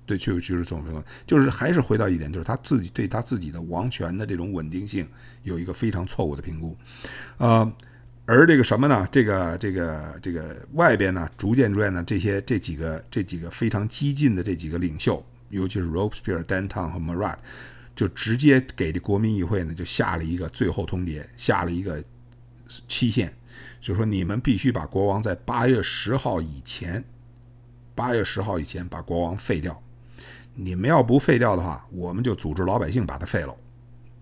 对，就就是总评情就是还是回到一点，就是他自己对他自己的王权的这种稳定性有一个非常错误的评估，啊，而这个什么呢？这个这个这个外边呢，逐渐逐渐呢，这些这几个这几个非常激进的这几个领袖，尤其是 Robespierre、Danton 和 Marat，就直接给这国民议会呢就下了一个最后通牒，下了一个期限，就说你们必须把国王在八月十号以前，八月十号以前把国王废掉。你们要不废掉的话，我们就组织老百姓把它废了。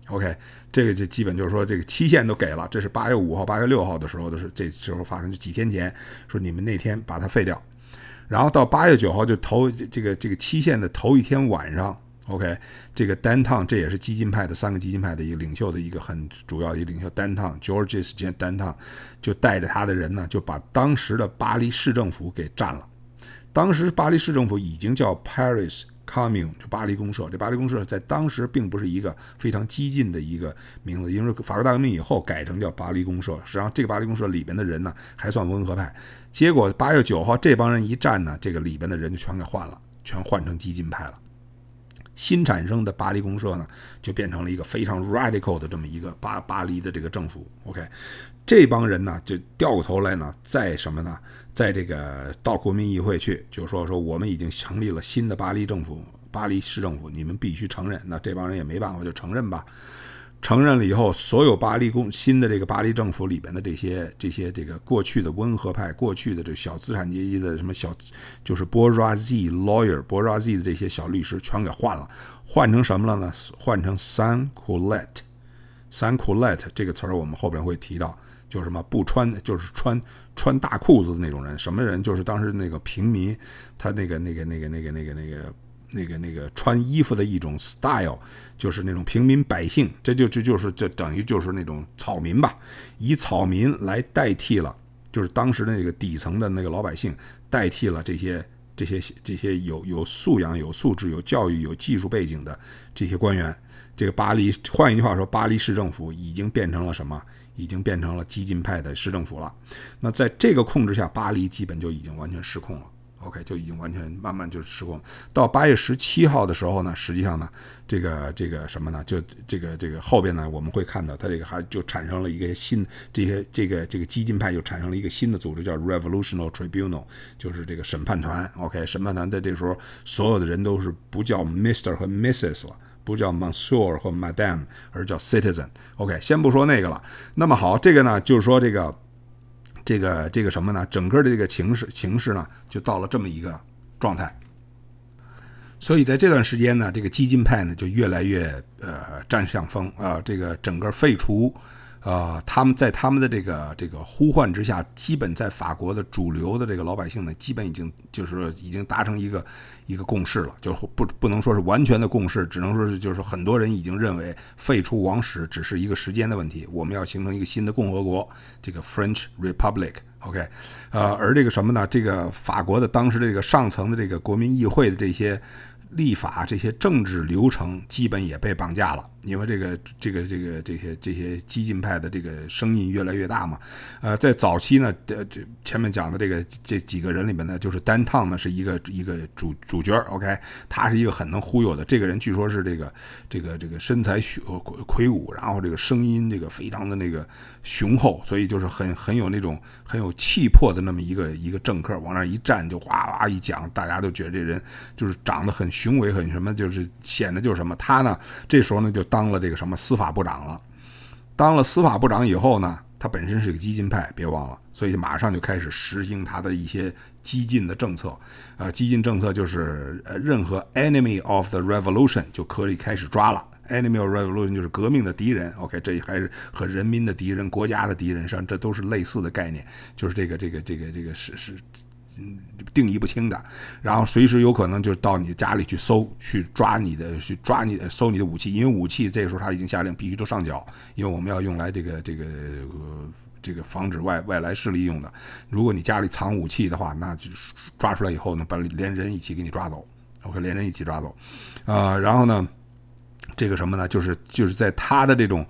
OK，这个就基本就是说，这个期限都给了。这是八月五号、八月六号的时候，的是这时候发生，就几天前，说你们那天把它废掉，然后到八月九号就头这个这个期限的头一天晚上。OK，这个丹 n 这也是激进派的三个激进派的一个领袖的一个很主要的领袖，丹 n g e o r g e s Jean 丹 n 就带着他的人呢，就把当时的巴黎市政府给占了。当时巴黎市政府已经叫 Paris。Commune，就巴黎公社。这巴黎公社在当时并不是一个非常激进的一个名字，因为法国大革命以后改成叫巴黎公社。实际上，这个巴黎公社里边的人呢还算温和派。结果八月九号这帮人一战呢，这个里边的人就全给换了，全换成激进派了。新产生的巴黎公社呢，就变成了一个非常 radical 的这么一个巴巴黎的这个政府。OK。这帮人呢，就掉过头来呢，在什么呢？在这个到国民议会去，就说说我们已经成立了新的巴黎政府、巴黎市政府，你们必须承认。那这帮人也没办法，就承认吧。承认了以后，所有巴黎公新的这个巴黎政府里边的这些这些这个过去的温和派、过去的这小资产阶级的什么小，就是 bourgeoisie lawyer bourgeoisie 的这些小律师全给换了，换成什么了呢？换成 sanscullette。sanscullette 这个词儿我们后边会提到。就是什么不穿，就是穿穿大裤子的那种人，什么人？就是当时那个平民，他那个那个那个那个那个那个那个那个穿衣服的一种 style，就是那种平民百姓，这就这就是就等于就是那种草民吧，以草民来代替了，就是当时那个底层的那个老百姓代替了这些这些这些有有素养、有素质、有教育、有技术背景的这些官员。这个巴黎，换一句话说，巴黎市政府已经变成了什么？已经变成了激进派的市政府了，那在这个控制下，巴黎基本就已经完全失控了。OK，就已经完全慢慢就失控到八月十七号的时候呢，实际上呢，这个这个什么呢？就这个这个后边呢，我们会看到它这个还就产生了一个新，这些这个这个激进派又产生了一个新的组织叫 Revolutional Tribunal，就是这个审判团。OK，审判团在这时候所有的人都是不叫 Mr 和 Mrs 了。不叫 Monsieur 或 Madame，而叫 Citizen。OK，先不说那个了。那么好，这个呢，就是说这个，这个这个什么呢？整个的这个情势形势呢，就到了这么一个状态。所以在这段时间呢，这个激进派呢就越来越呃占上风啊。这个整个废除。呃，他们在他们的这个这个呼唤之下，基本在法国的主流的这个老百姓呢，基本已经就是说已经达成一个一个共识了，就不不能说是完全的共识，只能说是就是很多人已经认为废除王室只是一个时间的问题，我们要形成一个新的共和国，这个 French Republic，OK，呃，而这个什么呢？这个法国的当时这个上层的这个国民议会的这些立法这些政治流程，基本也被绑架了。你为这个这个这个这些这些激进派的这个声音越来越大嘛？呃，在早期呢，这这前面讲的这个这几个人里面呢，就是单烫呢是一个一个主主角 o k 他是一个很能忽悠的这个人，据说是这个这个这个身材魁魁梧，然后这个声音这个非常的那个雄厚，所以就是很很有那种很有气魄的那么一个一个政客，往那一站就哇哇一讲，大家都觉得这人就是长得很雄伟很什么，就是显得就是什么，他呢这时候呢就。当了这个什么司法部长了，当了司法部长以后呢，他本身是个激进派，别忘了，所以马上就开始实行他的一些激进的政策。啊，激进政策就是呃，任何 enemy of the revolution 就可以开始抓了，enemy of revolution 就是革命的敌人。OK，这还是和人民的敌人、国家的敌人上，这都是类似的概念，就是这个、这个、这个、这个是是。嗯，定义不清的，然后随时有可能就到你家里去搜，去抓你的，去抓你搜你的武器，因为武器这时候他已经下令必须都上缴，因为我们要用来这个这个这个防止外外来势力用的。如果你家里藏武器的话，那就抓出来以后呢，把连人一起给你抓走。我 k 连人一起抓走，啊，然后呢，这个什么呢？就是就是在他的这种。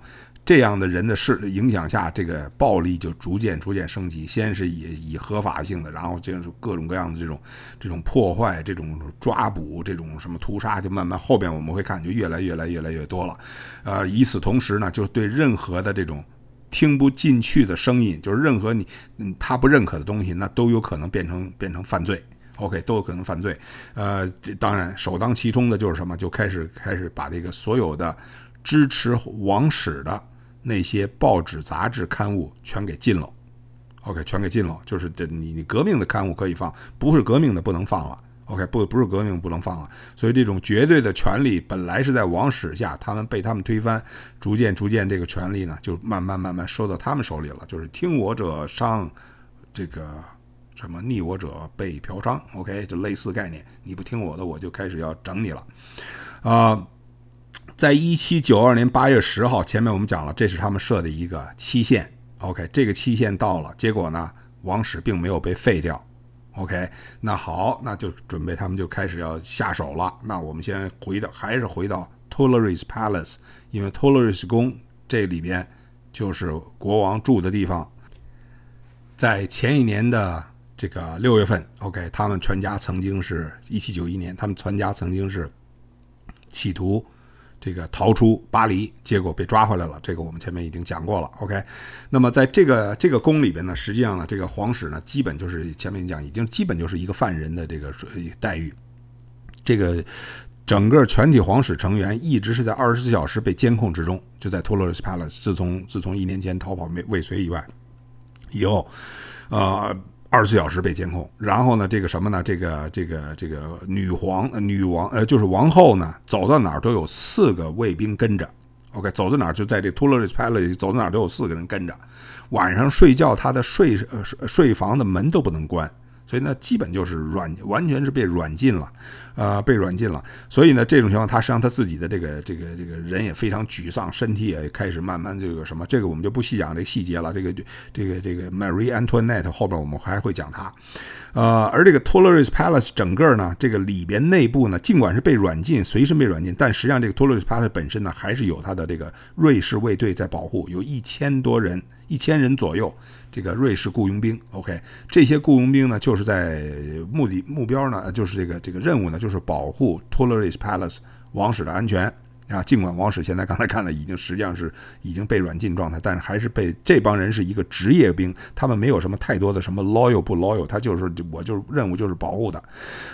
这样的人的事影响下，这个暴力就逐渐逐渐升级。先是以以合法性的，然后就是各种各样的这种这种破坏、这种抓捕、这种什么屠杀，就慢慢后边我们会看，就越来越来越来越多了。呃，与此同时呢，就是对任何的这种听不进去的声音，就是任何你嗯他不认可的东西，那都有可能变成变成犯罪。OK，都有可能犯罪。呃，当然首当其冲的就是什么，就开始开始把这个所有的支持王室的。那些报纸、杂志、刊物全给禁了，OK，全给禁了。就是这，你你革命的刊物可以放，不是革命的不能放了。OK，不不是革命不能放了。所以这种绝对的权力本来是在王室下，他们被他们推翻，逐渐逐渐这个权力呢就慢慢慢慢收到他们手里了。就是听我者伤，这个什么逆我者被嫖娼，OK，就类似概念。你不听我的，我就开始要整你了，啊。在一七九二年八月十号，前面我们讲了，这是他们设的一个期限。OK，这个期限到了，结果呢，王室并没有被废掉。OK，那好，那就准备他们就开始要下手了。那我们先回到，还是回到 t o l e r c s Palace，因为 t o l e r c s 宫这里边就是国王住的地方。在前一年的这个六月份，OK，他们全家曾经是一七九一年，他们全家曾经是企图。这个逃出巴黎，结果被抓回来了。这个我们前面已经讲过了。OK，那么在这个这个宫里边呢，实际上呢，这个皇室呢，基本就是前面讲，已经基本就是一个犯人的这个待遇。这个整个全体皇室成员一直是在二十四小时被监控之中，就在托洛斯帕斯。自从自从一年前逃跑未未遂以外，以后，呃。二十四小时被监控，然后呢，这个什么呢？这个这个这个女皇女王呃，就是王后呢，走到哪儿都有四个卫兵跟着。OK，走到哪儿就在这秃噜里拍了，走到哪儿都有四个人跟着。晚上睡觉，她的睡睡睡房的门都不能关。所以呢，基本就是软，完全是被软禁了，呃，被软禁了。所以呢，这种情况，他实际上他自己的这个这个这个人也非常沮丧，身体也开始慢慢这个什么，这个我们就不细讲这细节了。这个这个这个 Marie Antoinette 后边我们还会讲他，呃，而这个 t u l e r i e s Palace 整个呢，这个里边内部呢，尽管是被软禁，随身被软禁，但实际上这个 t u l e r i e s Palace 本身呢，还是有他的这个瑞士卫队在保护，有一千多人，一千人左右。这个瑞士雇佣兵，OK，这些雇佣兵呢，就是在目的目标呢，就是这个这个任务呢，就是保护 t o r e Palace 王室的安全啊。尽管王室现在刚才看了，已经实际上是已经被软禁状态，但是还是被这帮人是一个职业兵，他们没有什么太多的什么 loyal 不 loyal，他就是我就任务就是保护的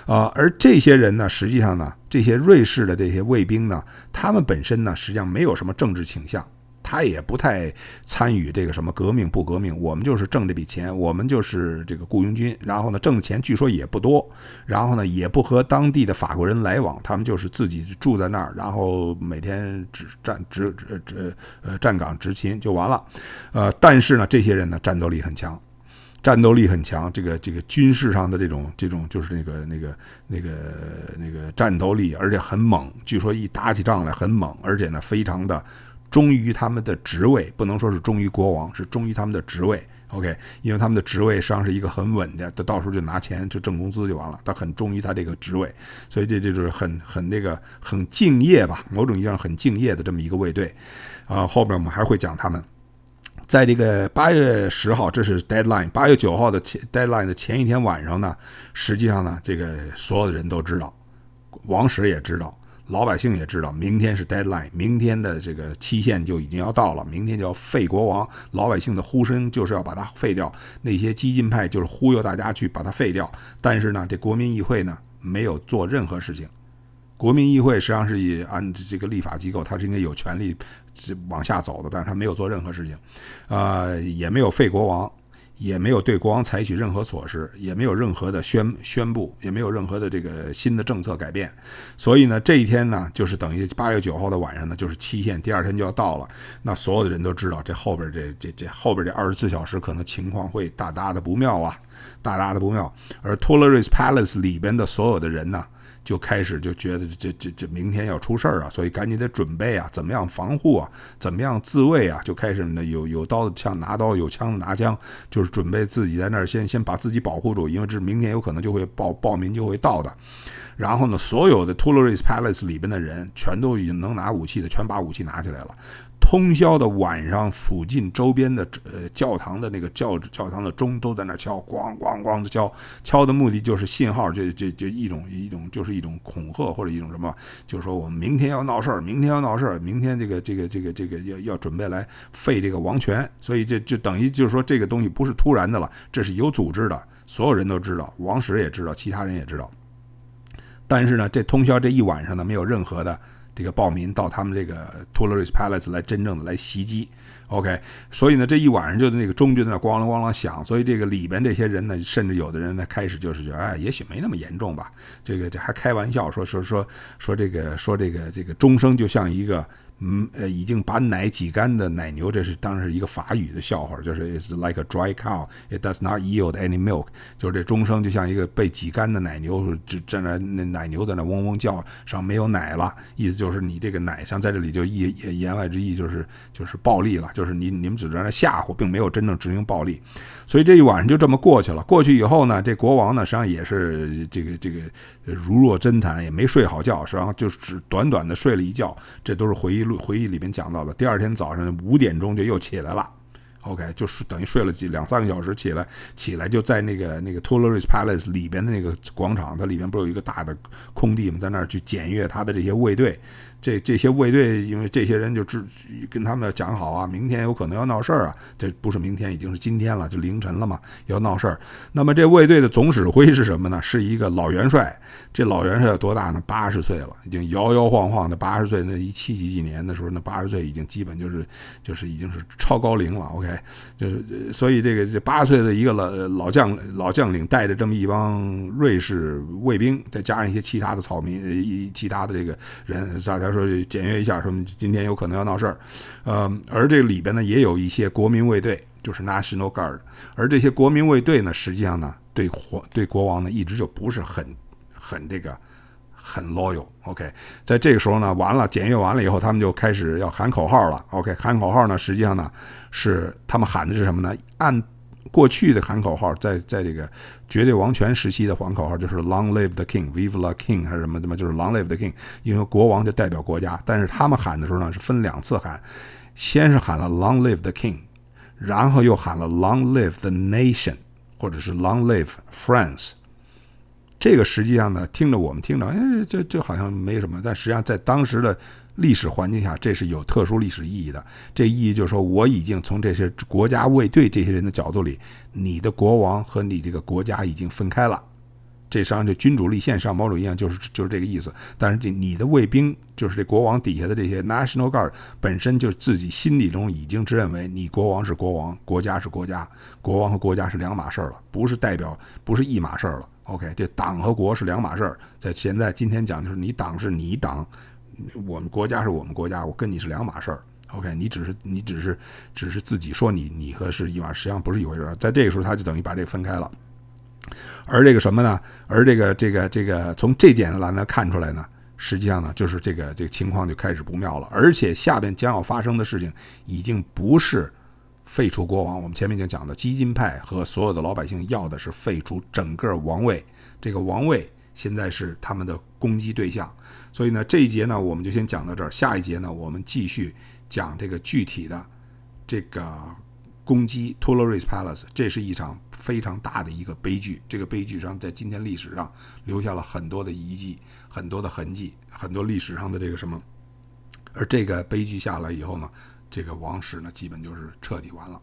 啊。而这些人呢，实际上呢，这些瑞士的这些卫兵呢，他们本身呢，实际上没有什么政治倾向。他也不太参与这个什么革命不革命，我们就是挣这笔钱，我们就是这个雇佣军。然后呢，挣的钱据说也不多，然后呢，也不和当地的法国人来往，他们就是自己住在那儿，然后每天只站只站呃站岗执勤就完了。呃，但是呢，这些人呢战斗力很强，战斗力很强，这个这个军事上的这种这种就是那个那个那个那个战斗力，而且很猛，据说一打起仗来很猛，而且呢非常的。忠于他们的职位，不能说是忠于国王，是忠于他们的职位。OK，因为他们的职位实际上是一个很稳的，他到时候就拿钱就挣工资就完了。他很忠于他这个职位，所以这这就是很很那个很敬业吧，某种意义上很敬业的这么一个卫队。啊，后边我们还会讲他们，在这个八月十号，这是 deadline。八月九号的前 deadline 的前一天晚上呢，实际上呢，这个所有的人都知道，王石也知道。老百姓也知道，明天是 deadline，明天的这个期限就已经要到了。明天就要废国王，老百姓的呼声就是要把它废掉。那些激进派就是忽悠大家去把它废掉。但是呢，这国民议会呢没有做任何事情。国民议会实际上是以按这个立法机构，它是应该有权利往下走的，但是它没有做任何事情，啊，也没有废国王。也没有对国王采取任何措施，也没有任何的宣宣布，也没有任何的这个新的政策改变。所以呢，这一天呢，就是等于八月九号的晚上呢，就是期限第二天就要到了。那所有的人都知道，这后边这这这后边这二十四小时可能情况会大大的不妙啊，大大的不妙。而 t 托勒瑞斯 palace 里边的所有的人呢？就开始就觉得这这这明天要出事儿啊，所以赶紧得准备啊，怎么样防护啊，怎么样自卫啊，就开始呢有有刀子枪拿刀有枪的拿枪，就是准备自己在那儿先先把自己保护住，因为这明天有可能就会报报民就会到的。然后呢，所有的 Tulares Palace 里边的人，全都已经能拿武器的，全把武器拿起来了。通宵的晚上，附近周边的呃教堂的那个教教堂的钟都在那敲，咣咣咣的敲，敲的目的就是信号，这这这一种一种就是一种恐吓或者一种什么，就是说我们明天要闹事儿，明天要闹事儿，明天这个这个这个这个要要准备来废这个王权，所以就就等于就是说这个东西不是突然的了，这是有组织的，所有人都知道，王石也知道，其他人也知道，但是呢，这通宵这一晚上呢，没有任何的。这个暴民到他们这个 t o l e r Palace 来真正的来袭击，OK，所以呢这一晚上就那个钟就在那咣啷咣啷响，所以这个里边这些人呢，甚至有的人呢开始就是觉得，哎，也许没那么严重吧，这个这还开玩笑说说说说这个说这个这个钟声就像一个。嗯，呃，已经把奶挤干的奶牛，这是当时一个法语的笑话，就是 It's like a dry cow, it does not yield any milk。就是这钟声就像一个被挤干的奶牛，只在那奶牛在那嗡嗡叫，上没有奶了。意思就是你这个奶，像在这里就意言外之意就是就是暴力了，就是你你们只是那吓唬，并没有真正执行暴力。所以这一晚上就这么过去了。过去以后呢，这国王呢，实际上也是这个这个如若真残，也没睡好觉，实际上就是短短的睡了一觉。这都是回忆录。回忆里面讲到的，第二天早上五点钟就又起来了，OK，就是等于睡了几两三个小时，起来起来就在那个那个 Tolles Palace 里边的那个广场，它里边不是有一个大的空地吗？在那儿去检阅他的这些卫队。这这些卫队，因为这些人就知跟他们讲好啊，明天有可能要闹事儿啊，这不是明天，已经是今天了，就凌晨了嘛，要闹事儿。那么这卫队的总指挥是什么呢？是一个老元帅。这老元帅多大呢？八十岁了，已经摇摇晃晃的八十岁。那一七几几年的时候，那八十岁已经基本就是就是已经是超高龄了。OK，就是所以这个这八十岁的一个老老将老将领带着这么一帮瑞士卫兵，再加上一些其他的草民，一其他的这个人大家。说检阅一下，说今天有可能要闹事儿，嗯，而这里边呢也有一些国民卫队，就是 National Guard，而这些国民卫队呢，实际上呢，对皇对国王呢，一直就不是很很这个很 loyal，OK，在这个时候呢，完了检阅完了以后，他们就开始要喊口号了，OK，喊口号呢，实际上呢，是他们喊的是什么呢？按。过去的喊口号，在在这个绝对王权时期的喊口号，就是 Long live the king, Vive la king 还是什么什么，就是 Long live the king。因为国王就代表国家，但是他们喊的时候呢，是分两次喊，先是喊了 Long live the king，然后又喊了 Long live the nation，或者是 Long live France。这个实际上呢，听着我们听着，哎，这这好像没什么，但实际上在当时的。历史环境下，这是有特殊历史意义的。这意义就是说，我已经从这些国家卫队这些人的角度里，你的国王和你这个国家已经分开了。这实际上就君主立宪，上毛主席一样，就是就是这个意思。但是这你的卫兵就是这国王底下的这些 national guard，本身就自己心里中已经认为你国王是国王，国家是国家，国王和国家是两码事儿了，不是代表，不是一码事儿了。OK，这党和国是两码事儿，在现在今天讲就是你党是你党。我们国家是我们国家，我跟你是两码事儿。OK，你只是你只是只是自己说你你和是一码，实际上不是一回事儿。在这个时候，他就等于把这分开了。而这个什么呢？而这个这个这个，从这点上来看出来呢，实际上呢，就是这个这个情况就开始不妙了。而且下边将要发生的事情，已经不是废除国王。我们前面已经讲的，激进派和所有的老百姓要的是废除整个王位。这个王位现在是他们的攻击对象。所以呢，这一节呢，我们就先讲到这儿。下一节呢，我们继续讲这个具体的这个攻击 t o l e r a i Palace。这是一场非常大的一个悲剧。这个悲剧上，在今天历史上留下了很多的遗迹、很多的痕迹、很多历史上的这个什么。而这个悲剧下来以后呢，这个王室呢，基本就是彻底完了。